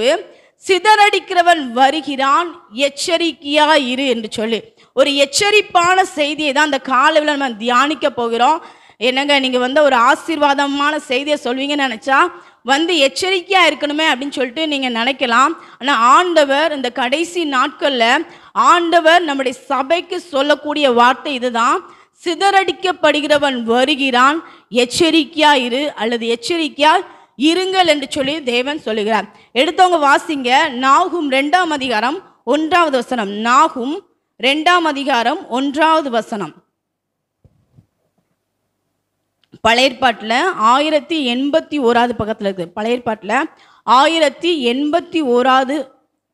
தலைப்பு சிதறடிக்கிறவன் வருகிறான் எச்சரிக்கையா இரு என்று சொல்லி ஒரு எச்சரிப்பான செய்தியை தான் அந்த காலையில் நம்ம தியானிக்க போகிறோம் என்னங்க நீங்கள் வந்து ஒரு ஆசீர்வாதமான செய்தியை சொல்வீங்கன்னு நினச்சா வந்து எச்சரிக்கையாக இருக்கணுமே அப்படின்னு சொல்லிட்டு நீங்கள் நினைக்கலாம் ஆனால் ஆண்டவர் இந்த கடைசி நாட்களில் ஆண்டவர் நம்முடைய சபைக்கு சொல்லக்கூடிய வார்த்தை இதுதான் சிதறடிக்கப்படுகிறவன் வருகிறான் எச்சரிக்கையாக இரு அல்லது எச்சரிக்கையாக இருங்கள் என்று சொல்லி தேவன் சொல்லுகிறார் எடுத்தவங்க வாசிங்க நாகும் ரெண்டாம் அதிகாரம் ஒன்றாவது வசனம் நாகும் ரெண்டாம் அதிகாரம் ஒன்றாவது வசனம் பழையற்பாட்டில் ஆயிரத்தி எண்பத்தி ஓராது பக்கத்தில் இருக்குது பழையற்பாட்டில் ஆயிரத்தி எண்பத்தி ஓராது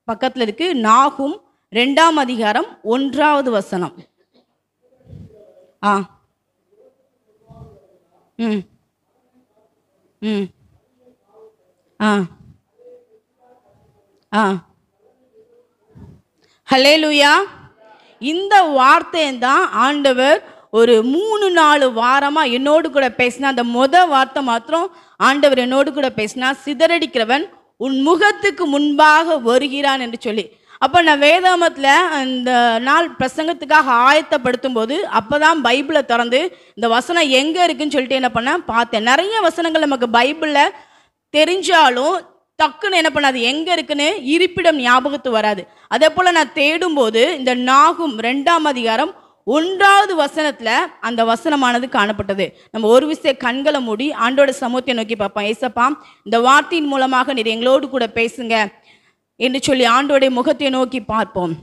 பக்கத்தில் இருக்கு நாகும் ரெண்டாம் அதிகாரம் ஒன்றாவது வசனம் ஆ ம் ம் ஆ ஆ ஹலே லூயா இந்த தான் ஆண்டவர் ஒரு மூணு நாலு வாரமாக என்னோடு கூட பேசினா அந்த மொதல் வார்த்தை மாத்திரம் ஆண்டவர் என்னோடு கூட பேசினா சிதறடிக்கிறவன் உன் முகத்துக்கு முன்பாக வருகிறான் என்று சொல்லி அப்போ நான் வேதாமத்தில் இந்த நாள் பிரசங்கத்துக்காக ஆயத்தப்படுத்தும் போது அப்போ தான் பைபிளை திறந்து இந்த வசனம் எங்கே இருக்குன்னு சொல்லிட்டு என்ன பண்ணேன் பார்த்தேன் நிறைய வசனங்கள் நமக்கு பைபிளில் தெரிஞ்சாலும் டக்குன்னு என்ன பண்ணாது எங்கே இருக்குன்னு இருப்பிடம் ஞாபகத்து வராது அதே போல் நான் தேடும்போது இந்த நாகும் ரெண்டாம் அதிகாரம் ஒன்றாவது வசனத்தில் அந்த வசனமானது காணப்பட்டது நம்ம ஒரு விஷய கண்களை மூடி ஆண்டோட சமூகத்தை நோக்கி பார்ப்போம் ஏசப்பா இந்த வார்த்தையின் மூலமாக நீர் எங்களோடு கூட பேசுங்க என்று சொல்லி ஆண்டோடைய முகத்தை நோக்கி பார்ப்போம்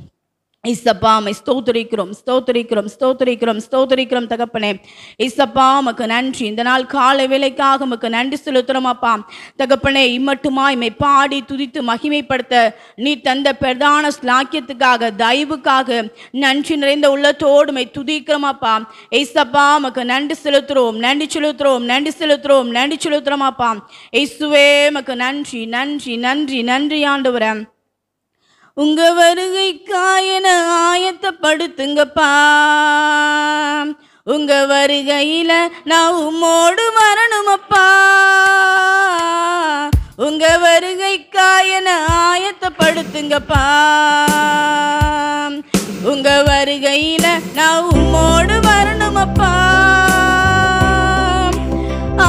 இசப்பா அமை ஸ்தோத்திரிக்கிறோம் ஸ்தோத்திரிக்கிறோம் ஸ்தோத்திரிக்கிறோம் ஸ்தோத்திரிக்கிறோம் தகப்பனே இசப்பா உமக்கு நன்றி இந்த நாள் காலை வேலைக்காக உமக்கு நன்றி செலுத்துகிறோம் தகப்பனே இம்மட்டுமா இமை பாடி துதித்து மகிமைப்படுத்த நீ தந்த பிரதான ஸ்லாக்கியத்துக்காக தயவுக்காக நன்றி நிறைந்த உள்ளத்தோடு மை துதிக்கிறோம் அப்பா இசப்பா உமக்கு நன்றி செலுத்துகிறோம் நன்றி செலுத்துகிறோம் நன்றி செலுத்துகிறோம் நன்றி செலுத்துகிறோம் அப்பா இசுவே உமக்கு நன்றி நன்றி நன்றி நன்றி ஆண்டு வரேன் உங்க வருகைக்கா என ஆயத்தப்படுத்துங்கப்பா உங்க வருகையில நான் உம்மோடு வரணுமப்பா உங்க வருகைக்கா என ஆயத்தப்படுத்துங்கப்பா உங்க வருகையில நான் உம்மோடு வரணுமப்பா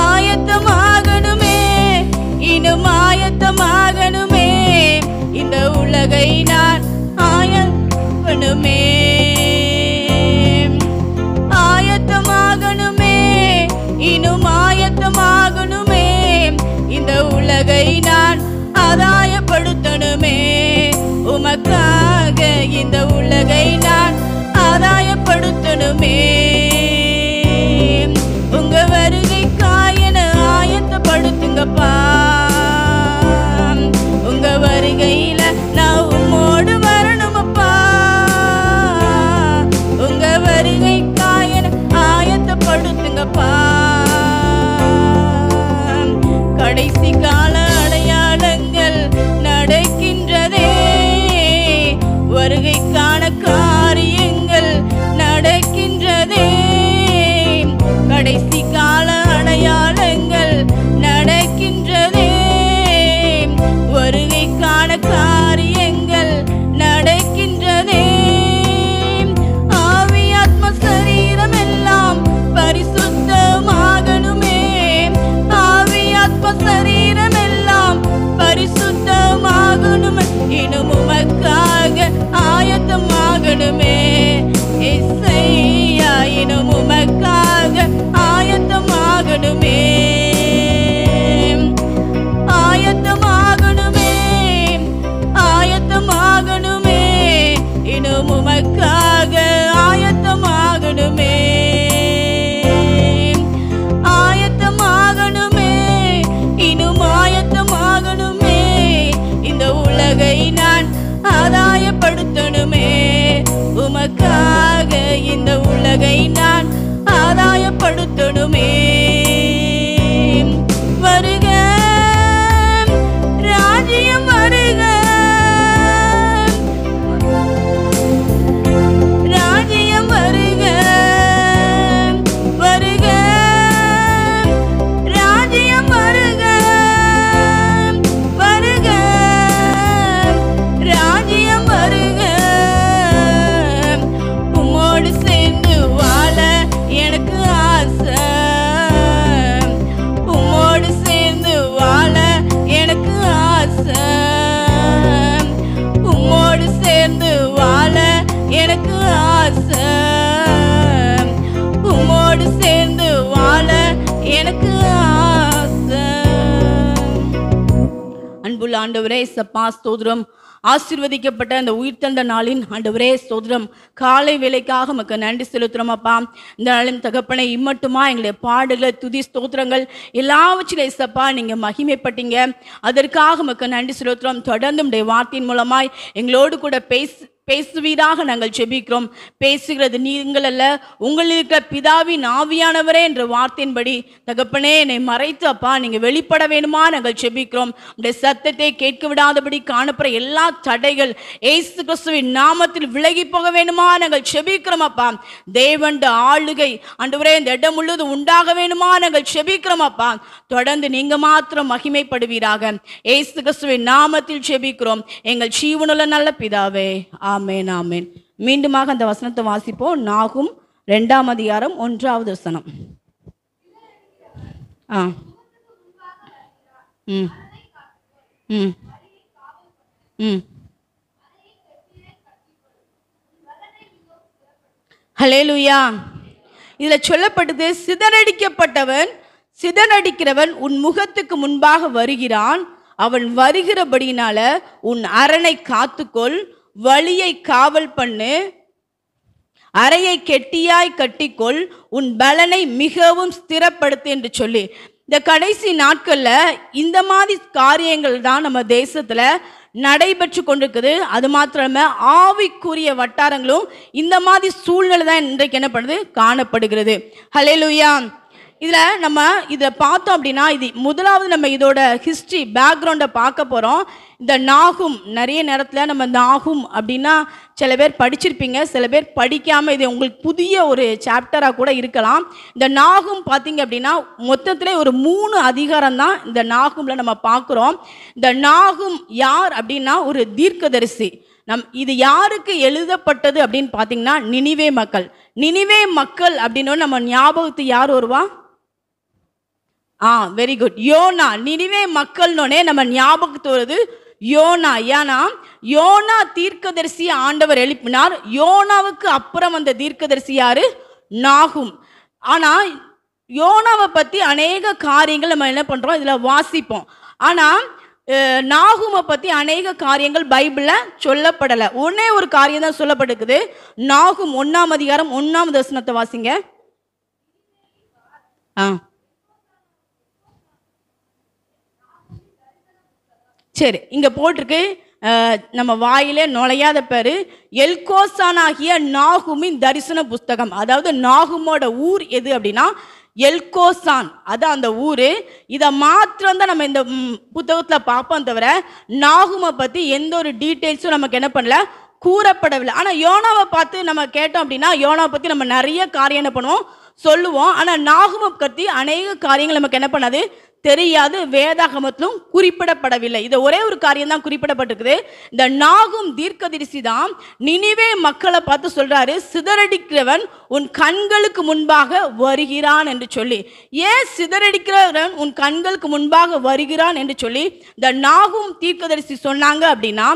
ஆயத்தமாகணுமே இன்னும் ஆயத்தமாக உலகை நான் ஆயத்தமனுமே ஆயத்தமாகணுமே இன்னும் ஆயத்தமாகணுமே இந்த உலகை நான் ஆதாயப்படுத்தணுமே உமக்காக இந்த உலகை நான் ஆதாயப்படுத்தணுமே உங்க வருகைக்காயன ஆயத்தப்படுத்துங்கப்பா உங்க வருகையில done. ஆண்டவரே சப்பா ஸ்தோதிரம் ஆசிர்வதிக்கப்பட்ட அந்த உயிர்த்தந்த நாளின் ஆண்டவரே சோதரம் காலை வேலைக்காக மக்கள் நன்றி செலுத்துறோமாப்பா அப்பா இந்த நாளின் தகப்பனை இம்மட்டுமா எங்களுடைய பாடுகளை துதி ஸ்தோத்திரங்கள் எல்லாவற்றிலே சப்பா நீங்கள் மகிமைப்பட்டீங்க அதற்காக மக்கள் நன்றி செலுத்துறோம் தொடர்ந்து உடைய வார்த்தையின் மூலமாய் எங்களோடு கூட பேசி பேசுவீராக நாங்கள் செபிக்கிறோம் பேசுகிறது நீங்கள் அல்ல உங்களுக்கு பிதாவின் ஆவியானவரே என்ற வார்த்தையின்படி தகப்பனே என்னை மறைத்து அப்பா நீங்கள் வெளிப்பட வேணுமா நாங்கள் செபிக்கிறோம் உடைய சத்தத்தை கேட்க விடாதபடி காணப்படுற எல்லா தடைகள் ஏசு கிறிஸ்துவின் நாமத்தில் விலகி போக வேணுமா நாங்கள் செபிக்கிறோம் அப்பா தேவண்ட ஆளுகை அன்றுவரே இந்த இடம் முழுவதும் உண்டாக வேணுமா நாங்கள் செபிக்கிறோம் அப்பா தொடர்ந்து நீங்கள் மாத்திரம் மகிமைப்படுவீராக ஏசு கிறிஸ்துவின் நாமத்தில் செபிக்கிறோம் எங்கள் ஜீவனுள்ள நல்ல பிதாவே ஆ ஆமேன் ஆமேன் மீண்டுமாக அந்த வசனத்தை வாசிப்போம் நாகும் ரெண்டாம் அதிகாரம் ஒன்றாவது வசனம் ஆ ம் ம் ஹலேலுயா இதில் சொல்லப்பட்டது சிதறடிக்கப்பட்டவன் சிதறடிக்கிறவன் உன் முகத்துக்கு முன்பாக வருகிறான் அவன் வருகிறபடியினால உன் அரணை காத்துக்கொள் வழியை காவல் பண்ணு அறையை கெட்டியாய் கட்டிக்கொள் உன் பலனை மிகவும் ஸ்திரப்படுத்து என்று சொல்லி இந்த கடைசி நாட்களில் இந்த மாதிரி காரியங்கள் தான் நம்ம தேசத்தில் நடைபெற்று கொண்டிருக்குது அது மாத்திரம ஆவிக்குரிய வட்டாரங்களும் இந்த மாதிரி சூழ்நிலை தான் இன்றைக்கு என்ன பண்ணுது காணப்படுகிறது ஹலே இதில் நம்ம இதை பார்த்தோம் அப்படின்னா இது முதலாவது நம்ம இதோட ஹிஸ்ட்ரி பேக்ரவுண்டை பார்க்க போகிறோம் இந்த நாகும் நிறைய நேரத்தில் நம்ம நாகும் அப்படின்னா சில பேர் படிச்சிருப்பீங்க சில பேர் படிக்காமல் இது உங்களுக்கு புதிய ஒரு சாப்டராக கூட இருக்கலாம் இந்த நாகும் பார்த்தீங்க அப்படின்னா மொத்தத்தில் ஒரு மூணு அதிகாரம் தான் இந்த நாகும்ல நம்ம பார்க்குறோம் இந்த நாகும் யார் அப்படின்னா ஒரு தீர்க்கதரிசி நம் இது யாருக்கு எழுதப்பட்டது அப்படின்னு பார்த்தீங்கன்னா நினைவே மக்கள் நினைவே மக்கள் அப்படின்னு நம்ம ஞாபகத்து யார் வருவா ஆ வெரி குட் யோனா நினைவே மக்கள்னோடனே நம்ம ஞாபகத்து வருது யோனா ஏன்னா யோனா தீர்க்கதரிசி ஆண்டவர் எழுப்பினார் யோனாவுக்கு அப்புறம் வந்த தீர்க்கதரிசி யாரு நாகும் ஆனால் யோனாவை பற்றி அநேக காரியங்கள் நம்ம என்ன பண்ணுறோம் இதில் வாசிப்போம் ஆனால் நாகுமை பற்றி அநேக காரியங்கள் பைபிளில் சொல்லப்படலை ஒன்னே ஒரு காரியம் தான் சொல்லப்பட்டிருக்குது நாகும் ஒன்றாம் அதிகாரம் ஒன்றாம் தரிசனத்தை வாசிங்க ஆ சரி இங்கே போட்டிருக்கு நம்ம வாயிலே நுழையாத பேர் எல்கோசானாகிய நாகுமின் தரிசன புஸ்தகம் அதாவது நாகுமோட ஊர் எது அப்படின்னா எல்கோசான் அது அந்த ஊர் இதை மாத்திரம் தான் நம்ம இந்த புத்தகத்தில் பார்ப்போம் தவிர நாகுமை பற்றி எந்த ஒரு டீட்டெயில்ஸும் நமக்கு என்ன பண்ணல கூறப்படவில்லை ஆனால் யோனாவை பார்த்து நம்ம கேட்டோம் அப்படின்னா யோனாவை பற்றி நம்ம நிறைய காரியம் என்ன பண்ணுவோம் சொல்லுவோம் ஆனால் நாகுமை பற்றி அநேக காரியங்கள் நமக்கு என்ன பண்ணாது தெரியாது வேதாகமத்திலும் குறிப்பிடப்படவில்லை இது ஒரே ஒரு காரியம் தான் குறிப்பிடப்பட்டிருக்குது இந்த நாகும் தீர்க்கதரிசி தான் நினைவே மக்களை பார்த்து சொல்றாரு சிதறடிக்கிறவன் உன் கண்களுக்கு முன்பாக வருகிறான் என்று சொல்லி ஏன் சிதறடிக்கிறவன் உன் கண்களுக்கு முன்பாக வருகிறான் என்று சொல்லி இந்த நாகும் தீர்க்கதரிசி சொன்னாங்க அப்படின்னா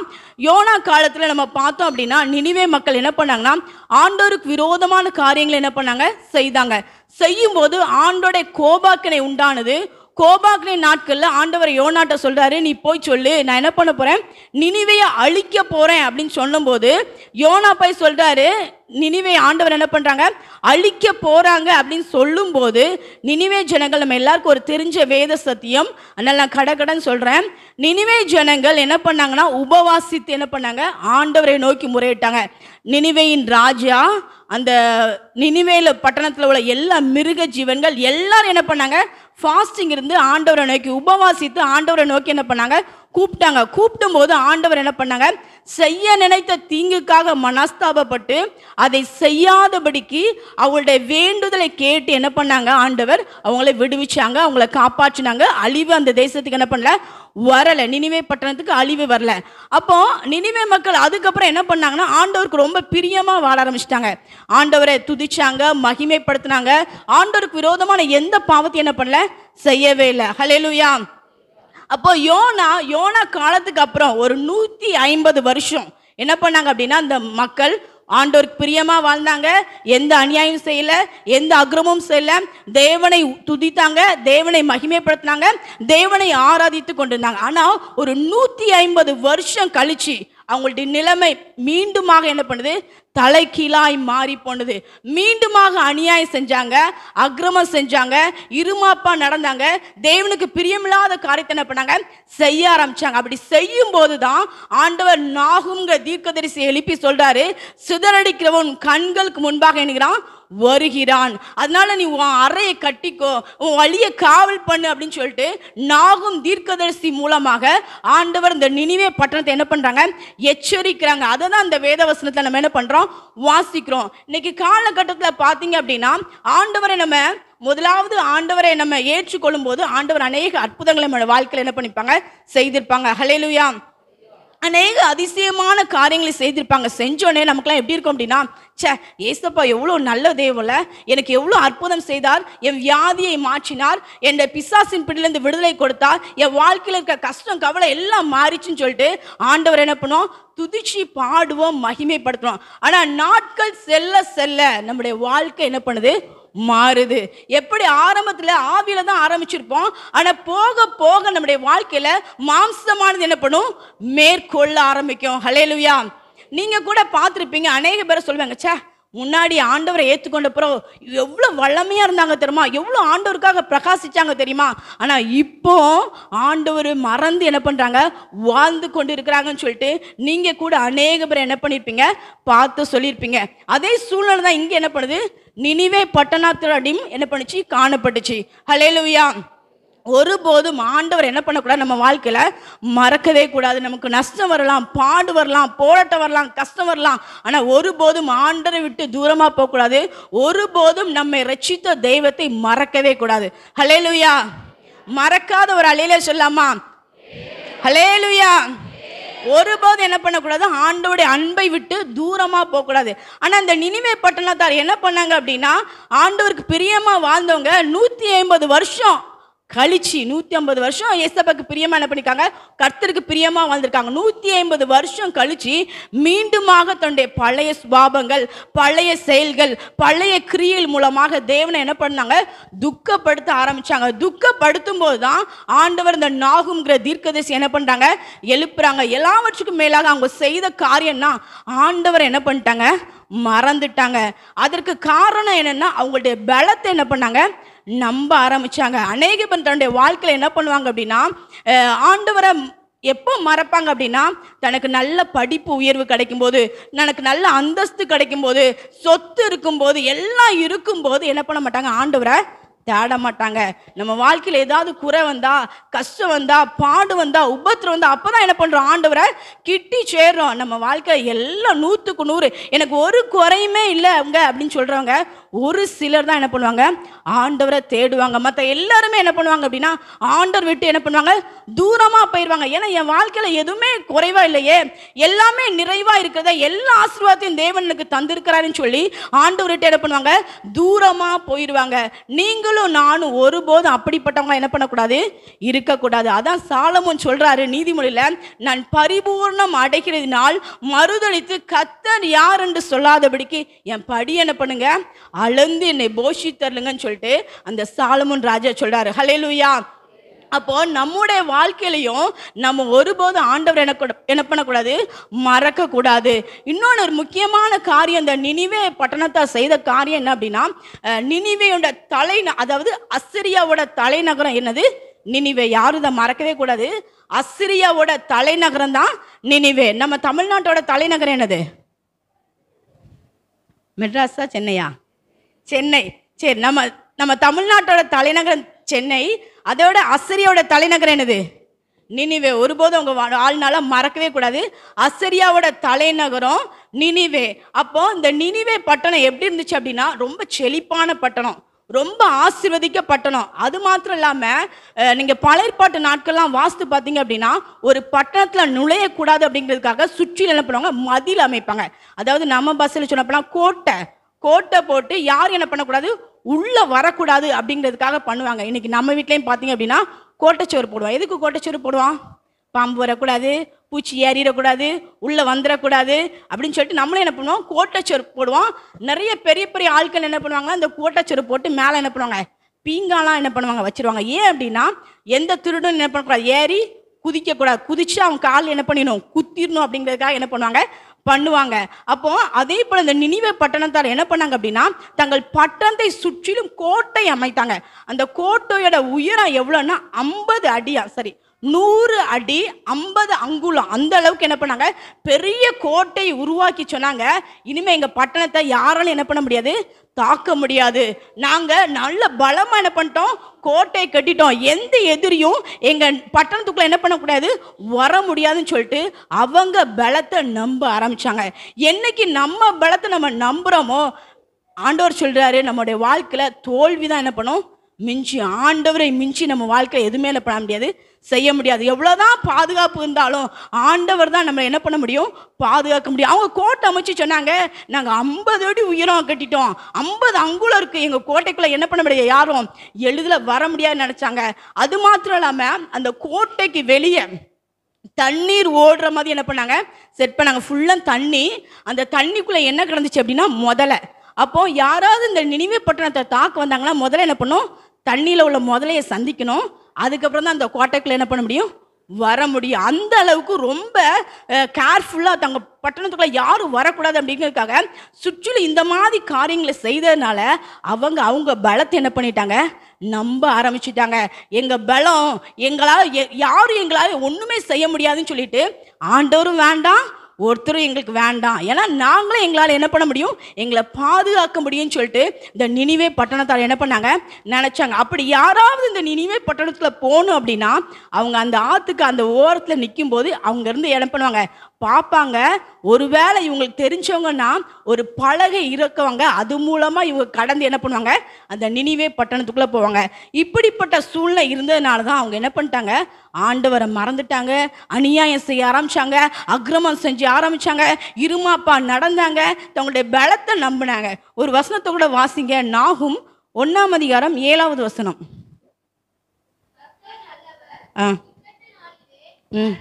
யோனா காலத்தில் நம்ம பார்த்தோம் அப்படின்னா நினைவே மக்கள் என்ன பண்ணாங்கன்னா ஆண்டோருக்கு விரோதமான காரியங்களை என்ன பண்ணாங்க செய்தாங்க செய்யும்போது ஆண்டோடைய கோபாக்கனை உண்டானது கோபாக்னி நாட்களில் ஆண்டவர் யோனாட்ட சொல்கிறாரு நீ போய் சொல்லு நான் என்ன பண்ண போகிறேன் நினைவையை அழிக்க போகிறேன் அப்படின்னு சொல்லும்போது யோனா போய் சொல்கிறாரு நினைவை ஆண்டவர் என்ன பண்ணுறாங்க அழிக்க போகிறாங்க அப்படின்னு சொல்லும்போது நினைவே ஜனங்கள் நம்ம எல்லாருக்கும் ஒரு தெரிஞ்ச வேத சத்தியம் அதனால் நான் கடன் சொல்கிறேன் நினைவே ஜனங்கள் என்ன பண்ணாங்கன்னா உபவாசித்து என்ன பண்ணாங்க ஆண்டவரை நோக்கி முறையிட்டாங்க நினைவையின் ராஜா அந்த நினைவேல பட்டணத்தில் உள்ள எல்லா மிருக ஜீவன்கள் எல்லாரும் என்ன பண்ணாங்க ஃபாஸ்டிங் இருந்து ஆண்டவரை நோக்கி உபவாசித்து ஆண்டவரை நோக்கி என்ன பண்ணாங்க கூப்பிட்டாங்க கூப்பிடும் போது ஆண்டவர் என்ன பண்ணாங்க செய்ய நினைத்த தீங்குக்காக மனஸ்தாபப்பட்டு அதை செய்யாதபடிக்கு அவங்களுடைய வேண்டுதலை கேட்டு என்ன பண்ணாங்க ஆண்டவர் அவங்கள விடுவிச்சாங்க அவங்கள காப்பாற்றினாங்க அழிவு அந்த தேசத்துக்கு என்ன பண்ணல வரலை நினிவே பட்டணத்துக்கு அழிவு வரல அப்போ நினிவே மக்கள் அதுக்கப்புறம் என்ன பண்ணாங்கன்னா ஆண்டவருக்கு ரொம்ப பிரியமாக வாழ ஆரம்பிச்சிட்டாங்க ஆண்டவரை துதிச்சாங்க மகிமைப்படுத்தினாங்க ஆண்டவருக்கு விரோதமான எந்த பாவத்தையும் என்ன பண்ணல செய்யவே இல்லை ஹலே அப்போ யோனா யோனா காலத்துக்கு அப்புறம் ஒரு நூற்றி ஐம்பது வருஷம் என்ன பண்ணாங்க அப்படின்னா அந்த மக்கள் ஆண்டோருக்கு பிரியமாக வாழ்ந்தாங்க எந்த அநியாயம் செய்யலை எந்த அக்ரமும் செய்யலை தேவனை துதித்தாங்க தேவனை மகிமைப்படுத்தினாங்க தேவனை ஆராதித்து கொண்டிருந்தாங்க ஆனால் ஒரு நூற்றி ஐம்பது வருஷம் கழிச்சு அவங்களுடைய நிலைமை மீண்டுமாக என்ன பண்ணுது தலைக்கீழாய் மாறி போனது மீண்டுமாக அநியாயம் செஞ்சாங்க அக்ரமம் செஞ்சாங்க இருமாப்பா நடந்தாங்க தேவனுக்கு பிரியமில்லாத காரியத்தை என்ன பண்ணாங்க செய்ய ஆரம்பிச்சாங்க அப்படி செய்யும் போது தான் ஆண்டவர் நாகுங்க தீர்க்கதரிசி எழுப்பி சொல்றாரு சிதறடிக்கிறவன் கண்களுக்கு முன்பாக என்கிறான் வருகிறான் அதனால நீ உன் அறையை கட்டிக்கோ உன் வழியை காவல் பண்ணு அப்படின்னு சொல்லிட்டு நாகும் தீர்க்கதரிசி மூலமாக ஆண்டவர் இந்த நினைவே பட்டணத்தை என்ன பண்றாங்க எச்சரிக்கிறாங்க அதை தான் இந்த வேதவசனத்தை நம்ம என்ன பண்றோம் வாசிக்கிறோம் இன்னைக்கு காலகட்டத்தில் பார்த்தீங்க அப்படின்னா ஆண்டவரை நம்ம முதலாவது ஆண்டவரை நம்ம ஏற்றுக்கொள்ளும் போது ஆண்டவர் அநேக அற்புதங்களை நம்ம வாழ்க்கையில் என்ன பண்ணிப்பாங்க செய்திருப்பாங்க ஹலேலுயா அநேக அதிசயமான காரியங்களை செய்திருப்பாங்க செஞ்சோடனே நமக்குலாம் எப்படி இருக்கும் அப்படின்னா சே ஏசப்பா எவ்வளோ நல்ல தேவல எனக்கு எவ்வளோ அற்புதம் செய்தார் என் வியாதியை மாற்றினார் என் பிசாசின் பிடிலேருந்து விடுதலை கொடுத்தார் என் வாழ்க்கையில் இருக்க கஷ்டம் கவலை எல்லாம் மாறிச்சுன்னு சொல்லிட்டு ஆண்டவர் என்ன பண்ணுவோம் துதிச்சு பாடுவோம் மகிமைப்படுத்துவோம் ஆனால் நாட்கள் செல்ல செல்ல நம்முடைய வாழ்க்கை என்ன பண்ணுது மாறுது எப்படி ஆரம்பத்தில் ஆவியில் தான் ஆரம்பிச்சிருப்போம் ஆனால் போக போக நம்முடைய வாழ்க்கையில் மாம்சமானது என்ன பண்ணும் மேற்கொள்ள ஆரம்பிக்கும் ஹலேலுயா நீங்கள் கூட பார்த்துருப்பீங்க அநேக பேரை சொல்லுவாங்க சே முன்னாடி ஆண்டவரை ஏற்றுக்கொண்ட பிறகு எவ்வளோ வளமையாக இருந்தாங்க தெரியுமா எவ்வளோ ஆண்டவருக்காக பிரகாசித்தாங்க தெரியுமா ஆனால் இப்போ ஆண்டவர் மறந்து என்ன பண்ணுறாங்க வாழ்ந்து கொண்டு இருக்கிறாங்கன்னு சொல்லிட்டு நீங்கள் கூட அநேக பேர் என்ன பண்ணியிருப்பீங்க பார்த்து சொல்லியிருப்பீங்க அதே சூழ்நிலை தான் இங்கே என்ன பண்ணுது நினைவே பட்டணாத்திரடியும் என்ன பண்ணுச்சு காணப்பட்டுச்சு ஹலே லுவியா ஒருபோதும் ஆண்டவர் என்ன பண்ணக்கூடாது நம்ம வாழ்க்கையில் மறக்கவே கூடாது நமக்கு நஷ்டம் வரலாம் பாடு வரலாம் போராட்டம் வரலாம் கஷ்டம் வரலாம் ஆனால் ஒருபோதும் ஆண்டரை விட்டு தூரமாக போகக்கூடாது ஒருபோதும் நம்மை ரட்சித்த தெய்வத்தை மறக்கவே கூடாது ஹலேலுயா மறக்காத ஒரு அலையில சொல்லாமா ஹலேலுயா ஒருபோது என்ன பண்ணக்கூடாது ஆண்டோடைய அன்பை விட்டு தூரமாக போகக்கூடாது ஆனால் இந்த நினைவை பட்டணத்தார் என்ன பண்ணாங்க அப்படின்னா ஆண்டவருக்கு பிரியமா வாழ்ந்தவங்க நூற்றி ஐம்பது வருஷம் கழிச்சு நூற்றி ஐம்பது வருஷம் ஏசப்பாக்கு பிரியமாக என்ன பண்ணிருக்காங்க கர்த்தருக்கு பிரியமாக வாழ்ந்திருக்காங்க நூற்றி ஐம்பது வருஷம் கழிச்சு மீண்டுமாக தன்னுடைய பழைய சுபாபங்கள் பழைய செயல்கள் பழைய கிரியல் மூலமாக தேவனை என்ன பண்ணாங்க துக்கப்படுத்த ஆரம்பித்தாங்க துக்கப்படுத்தும் போது தான் ஆண்டவர் இந்த நாகுங்கிற தீர்க்கதரிசி என்ன பண்றாங்க எழுப்புறாங்க எல்லாவற்றுக்கும் மேலாக அவங்க செய்த காரியம்னா ஆண்டவர் என்ன பண்ணிட்டாங்க மறந்துட்டாங்க அதற்கு காரணம் என்னன்னா அவங்களுடைய பலத்தை என்ன பண்ணாங்க நம்ப ஆரம்பித்தாங்க அநேக பேர் தன்னுடைய வாழ்க்கையில் என்ன பண்ணுவாங்க அப்படின்னா ஆண்டவரை எப்போ மறப்பாங்க அப்படின்னா தனக்கு நல்ல படிப்பு உயர்வு கிடைக்கும் போது எனக்கு நல்ல அந்தஸ்து கிடைக்கும் போது சொத்து இருக்கும்போது எல்லாம் இருக்கும்போது என்ன பண்ண மாட்டாங்க ஆண்டவரை தேட மாட்டாங்க நம்ம வாழ்க்கையில் ஏதாவது குறை வந்தா கஷ்டம் வந்தா பாடு வந்தா உபத்திரம் வந்தா அப்போ தான் என்ன பண்ணுறோம் ஆண்டவரை கிட்டி சேர்றோம் நம்ம வாழ்க்கை எல்லாம் நூற்றுக்கு நூறு எனக்கு ஒரு குறையுமே இல்லை அவங்க அப்படின்னு சொல்கிறவங்க ஒரு சிலர் தான் என்ன பண்ணுவாங்க ஆண்டவரை தேடுவாங்க மற்ற எல்லாருமே என்ன பண்ணுவாங்க அப்படின்னா ஆண்டவர் விட்டு என்ன பண்ணுவாங்க தூரமாக போயிடுவாங்க ஏன்னா என் வாழ்க்கையில் எதுவுமே குறைவா இல்லையே எல்லாமே நிறைவாக இருக்கிறத எல்லா ஆசீர்வாதத்தையும் தேவனுக்கு தந்திருக்கிறாருன்னு சொல்லி ஆண்டவர் விட்டு என்ன பண்ணுவாங்க தூரமாக போயிடுவாங்க நீங்களும் நானும் ஒருபோதும் அப்படிப்பட்டவங்க என்ன பண்ணக்கூடாது இருக்கக்கூடாது அதான் சாலமும் சொல்கிறாரு நீதிமொழியில் நான் பரிபூர்ணம் அடைகிறதுனால் மறுதளித்து கத்தர் யார் என்று சொல்லாதபடிக்கு என் படி என்ன பண்ணுங்க அளந்து என்னை தரலுங்கன்னு சொல்லிட்டு அந்த சாலமன் ராஜா சொல்கிறாரு ஹலேலுயா அப்போ நம்முடைய வாழ்க்கையிலையும் நம்ம ஒருபோதும் ஆண்டவர் என்ன என்ன பண்ணக்கூடாது மறக்கக்கூடாது இன்னொன்று ஒரு முக்கியமான காரியம் இந்த நினைவே பட்டணத்தை செய்த காரியம் என்ன அப்படின்னா நினைவையோட தலை அதாவது அசிரியாவோட தலைநகரம் என்னது நினைவே யாரும் இதை மறக்கவே கூடாது அசிரியாவோட தலைநகரம் தான் நினைவே நம்ம தமிழ்நாட்டோட தலைநகரம் என்னது மெட்ராஸா சென்னையா சென்னை சரி நம்ம நம்ம தமிழ்நாட்டோட தலைநகரம் சென்னை அதோட அசரியோட தலைநகரம் என்னது நினிவே ஒருபோதும் உங்க ஆள்னால மறக்கவே கூடாது அசரியாவோட தலைநகரம் நினிவே அப்போ இந்த நினிவே பட்டணம் எப்படி இருந்துச்சு அப்படின்னா ரொம்ப செழிப்பான பட்டணம் ரொம்ப ஆசிர்வதிக்கப்பட்டணும் அது மாத்திரம் இல்லாமல் நீங்கள் பழையற்பாட்டு நாட்கள்லாம் வாஸ்து பார்த்தீங்க அப்படின்னா ஒரு பட்டணத்தில் நுழையக்கூடாது அப்படிங்கிறதுக்காக சுற்றி என்ன பண்ணுவாங்க மதில் அமைப்பாங்க அதாவது நம்ம பஸ்ஸில் சொன்னப்போனா கோட்டை கோட்டை போட்டு யாரும் என்ன பண்ணக்கூடாது உள்ளே வரக்கூடாது அப்படிங்கிறதுக்காக பண்ணுவாங்க இன்னைக்கு நம்ம வீட்லேயும் பார்த்தீங்க அப்படின்னா கோட்டைச்சோறு போடுவான் எதுக்கு கோட்டைச்சோறு போடுவான் பாம்பு வரக்கூடாது பூச்சி ஏறிடக்கூடாது உள்ளே வந்துடக்கூடாது அப்படின்னு சொல்லிட்டு நம்மளும் என்ன பண்ணுவோம் கோட்டைச்சோறு போடுவோம் நிறைய பெரிய பெரிய ஆட்கள் என்ன பண்ணுவாங்கன்னா இந்த கோட்டைச்சோறு போட்டு மேலே என்ன பண்ணுவாங்க பீங்காலாம் என்ன பண்ணுவாங்க வச்சுருவாங்க ஏன் அப்படின்னா எந்த திருடனும் என்ன பண்ணக்கூடாது ஏறி குதிக்கக்கூடாது குதிச்சு அவங்க கால் என்ன பண்ணிடணும் குத்திடணும் அப்படிங்கிறதுக்காக என்ன பண்ணுவாங்க பண்ணுவாங்க அப்போ அதே போல இந்த நினைவு பட்டணத்தார் என்ன பண்ணாங்க அப்படின்னா தங்கள் பட்டணத்தை சுற்றிலும் கோட்டை அமைத்தாங்க அந்த கோட்டையோட உயரம் எவ்வளோன்னா ஐம்பது அடியா சரி நூறு அடி ஐம்பது அங்குலம் அந்த அளவுக்கு என்ன பண்ணாங்க பெரிய கோட்டை உருவாக்கி சொன்னாங்க இனிமே எங்கள் பட்டணத்தை யாராலும் என்ன பண்ண முடியாது தாக்க முடியாது நாங்கள் நல்ல பலமாக என்ன பண்ணிட்டோம் கோட்டை கட்டிட்டோம் எந்த எதிரியும் எங்கள் பட்டணத்துக்குள்ளே என்ன பண்ணக்கூடாது வர முடியாதுன்னு சொல்லிட்டு அவங்க பலத்தை நம்ப ஆரம்பித்தாங்க என்னைக்கு நம்ம பலத்தை நம்ம நம்புறோமோ ஆண்டவர் சொல்றாரு நம்மளுடைய வாழ்க்கையில் தோல்வி தான் என்ன பண்ணும் மிஞ்சி ஆண்டவரை மிஞ்சி நம்ம வாழ்க்கையில எதுவுமே என்ன பண்ண முடியாது செய்ய முடியாது எவ்வளோதான் பாதுகாப்பு இருந்தாலும் ஆண்டவர் தான் நம்ம என்ன பண்ண முடியும் பாதுகாக்க முடியும் அவங்க கோட்டை அமைச்சு சொன்னாங்க நாங்கள் ஐம்பது அடி உயரம் கட்டிட்டோம் ஐம்பது அங்குலம் இருக்குது எங்கள் கோட்டைக்குள்ளே என்ன பண்ண முடியாது யாரும் எளிதில் வர முடியாது நினச்சாங்க அது மாத்திரம் இல்லாமல் அந்த கோட்டைக்கு வெளியே தண்ணீர் ஓடுற மாதிரி என்ன பண்ணாங்க செட் பண்ணாங்க ஃபுல்லாக தண்ணி அந்த தண்ணிக்குள்ளே என்ன கிடந்துச்சு அப்படின்னா முதல்ல அப்போ யாராவது இந்த நினைவு பட்டணத்தை தாக்கு வந்தாங்கன்னா முதல்ல என்ன பண்ணும் தண்ணியில் உள்ள முதலையை சந்திக்கணும் அதுக்கப்புறம் தான் அந்த கோட்டைக்குள்ளே என்ன பண்ண முடியும் வர முடியும் அந்த அளவுக்கு ரொம்ப கேர்ஃபுல்லாக தங்க பட்டணத்துக்குள்ள யாரும் வரக்கூடாது அப்படிங்கிறதுக்காக சுற்றிலும் இந்த மாதிரி காரியங்களை செய்ததுனால அவங்க அவங்க பலத்தை என்ன பண்ணிட்டாங்க நம்ப ஆரம்பிச்சிட்டாங்க எங்கள் பலம் எங்களால் யாரும் எங்களால் ஒன்றுமே செய்ய முடியாதுன்னு சொல்லிட்டு ஆண்டவரும் வேண்டாம் ஒருத்தரும் எங்களுக்கு வேண்டாம் ஏன்னா நாங்களும் எங்களால் என்ன பண்ண முடியும் எங்களை பாதுகாக்க முடியும்னு சொல்லிட்டு இந்த நினைவே பட்டணத்தால் என்ன பண்ணாங்க நினச்சாங்க அப்படி யாராவது இந்த நினைவே பட்டணத்தில் போகணும் அப்படின்னா அவங்க அந்த ஆற்றுக்கு அந்த ஓரத்தில் நிற்கும் போது அவங்க இருந்து என்ன பண்ணுவாங்க பார்ப்பாங்க ஒருவேளை இவங்களுக்கு தெரிஞ்சவங்கன்னா ஒரு பலகை இருக்கவங்க அது மூலமாக இவங்க கடந்து என்ன பண்ணுவாங்க அந்த நினைவே பட்டணத்துக்குள்ளே போவாங்க இப்படிப்பட்ட சூழ்நிலை இருந்ததுனால தான் அவங்க என்ன பண்ணிட்டாங்க ஆண்டவரை மறந்துட்டாங்க அநியாயம் செய்ய ஆரம்பித்தாங்க அக்ரமம் செஞ்சு ஆரம்பித்தாங்க இருமாப்பா நடந்தாங்க தங்களுடைய பலத்தை நம்பினாங்க ஒரு வசனத்தை கூட வாசிங்க நாகும் ஒன்றாம் அதிகாரம் ஏழாவது வசனம் ஆ ம்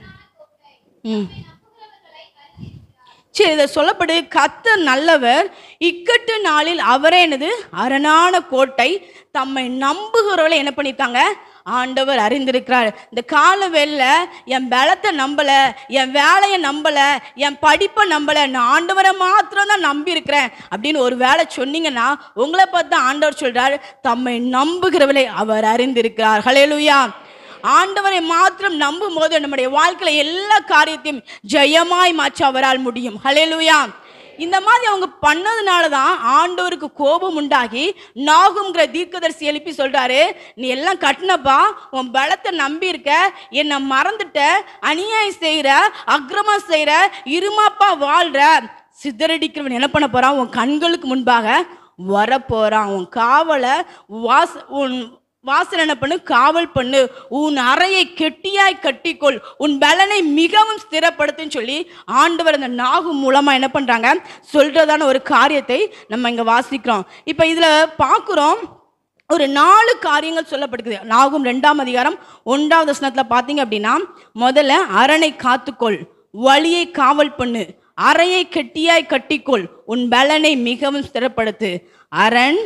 ம் சரி இதை சொல்லப்படு கத்த நல்லவர் இக்கட்டு நாளில் அவரே எனது அரணான கோட்டை தம்மை நம்புகிறவளை என்ன பண்ணியிருக்காங்க ஆண்டவர் அறிந்திருக்கிறார் இந்த கால வெளில என் பலத்தை நம்பலை என் வேலையை நம்பலை என் படிப்பை நம்பலை நான் ஆண்டவரை மாத்திரம் தான் நம்பியிருக்கிறேன் அப்படின்னு ஒரு வேலை சொன்னீங்கன்னா உங்களை பார்த்து ஆண்டவர் சொல்கிறார் தம்மை நம்புகிறவளை அவர் அறிந்திருக்கிறார் ஹலேலுயா ஆண்டவரை மாத்திரம் நம்பும் போது நம்முடைய வாழ்க்கையில எல்லா காரியத்தையும் ஜெயமாய் மாற்ற அவரால் முடியும் ஹலெலுயா இந்த மாதிரி அவங்க பண்ணதுனால தான் ஆண்டவருக்கு கோபம் உண்டாகி நாகுங்கிற தீர்க்கதரிசி எழுப்பி சொல்றாரு நீ எல்லாம் கட்டினப்பா உன் பலத்தை நம்பி இருக்க என்னை மறந்துட்ட அநியாயம் செய்கிற அக்கிரமம் செய்கிற இருமாப்பா வாழ்கிற சிதறடிக்கிறவன் என்ன பண்ண போறான் உன் கண்களுக்கு முன்பாக வரப்போறான் உன் காவலை வாச உன் வாசல் என்ன பண்ணு காவல் பண்ணு உன் அறையை கெட்டியாய் கட்டிக்கொள் உன் பலனை மிகவும் ஸ்திரப்படுத்துன்னு சொல்லி ஆண்டவர் அந்த நாகு மூலமாக என்ன பண்ணுறாங்க சொல்கிறதான ஒரு காரியத்தை நம்ம இங்கே வாசிக்கிறோம் இப்போ இதில் பார்க்குறோம் ஒரு நாலு காரியங்கள் சொல்லப்படுகிறது நாகும் ரெண்டாம் அதிகாரம் ஒன்றாவது வசனத்தில் பார்த்தீங்க அப்படின்னா முதல்ல அரணை காத்துக்கொள் வழியை காவல் பண்ணு அறையை கெட்டியாய் கட்டிக்கொள் உன் பலனை மிகவும் ஸ்திரப்படுத்து அரண்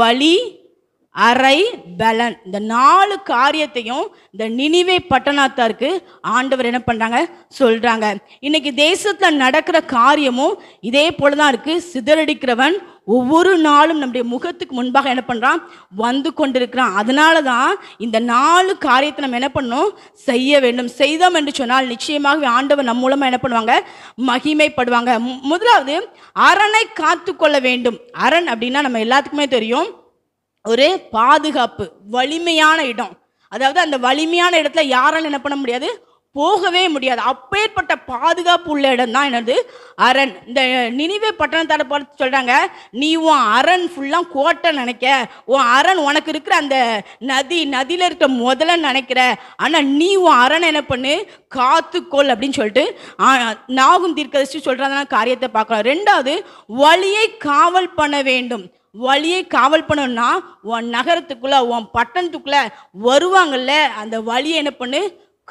வழி அரை பலன் இந்த நாலு காரியத்தையும் இந்த நினைவே பட்டணத்தாருக்கு ஆண்டவர் என்ன பண்ணுறாங்க சொல்கிறாங்க இன்னைக்கு தேசத்தில் நடக்கிற காரியமும் இதே போலதான் தான் இருக்குது சிதறடிக்கிறவன் ஒவ்வொரு நாளும் நம்முடைய முகத்துக்கு முன்பாக என்ன பண்ணுறான் வந்து கொண்டிருக்கிறான் அதனால தான் இந்த நாலு காரியத்தை நம்ம என்ன பண்ணும் செய்ய வேண்டும் செய்தோம் என்று சொன்னால் நிச்சயமாகவே ஆண்டவர் நம் மூலமாக என்ன பண்ணுவாங்க மகிமைப்படுவாங்க முதலாவது அரணை காத்து கொள்ள வேண்டும் அரண் அப்படின்னா நம்ம எல்லாத்துக்குமே தெரியும் ஒரு பாதுகாப்பு வலிமையான இடம் அதாவது அந்த வலிமையான இடத்துல யாரால என்ன பண்ண முடியாது போகவே முடியாது அப்பேற்பட்ட பாதுகாப்பு உள்ள இடம் தான் என்னது அரண் இந்த நினைவே பட்டணத்தார பார்த்து சொல்கிறாங்க நீ உன் அரண் ஃபுல்லாக கோட்டை நினைக்க உன் அரண் உனக்கு இருக்கிற அந்த நதி நதியில் இருக்கிற முதல்ல நினைக்கிற ஆனால் நீ உன் அரண் என்ன பண்ணு காத்துக்கொள் அப்படின்னு சொல்லிட்டு நாகும் தீர்க்கதர்ஷி சொல்கிறதான காரியத்தை பார்க்கலாம் ரெண்டாவது வழியை காவல் பண்ண வேண்டும் வழியை காவல் பண்ணணும்னா உன் நகரத்துக்குள்ளே உன் பட்டணத்துக்குள்ளே வருவாங்கல்ல அந்த வழியை என்ன பண்ணு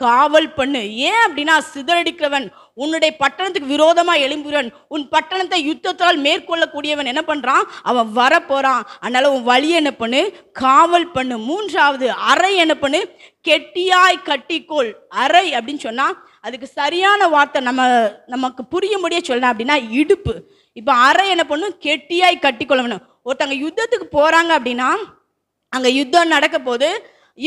காவல் பண்ணு ஏன் அப்படின்னா சிதறடிக்கிறவன் உன்னுடைய பட்டணத்துக்கு விரோதமா எழும்புகிறவன் உன் பட்டணத்தை யுத்தத்தால் மேற்கொள்ளக்கூடியவன் என்ன பண்றான் அவன் வர போறான் அதனால உன் வழி என்ன பண்ணு காவல் பண்ணு மூன்றாவது அறை என்ன பண்ணு கெட்டியாய் கட்டிக்கோள் அறை அப்படின்னு சொன்னா அதுக்கு சரியான வார்த்தை நம்ம நமக்கு புரிய முடிய சொல்லலாம் அப்படின்னா இடுப்பு இப்போ அறை என்ன பண்ணு கெட்டியாய் கட்டிக்கொள்ள ஒருத்தவங்க யுத்தத்துக்கு போகிறாங்க அப்படின்னா அங்கே யுத்தம் நடக்க போது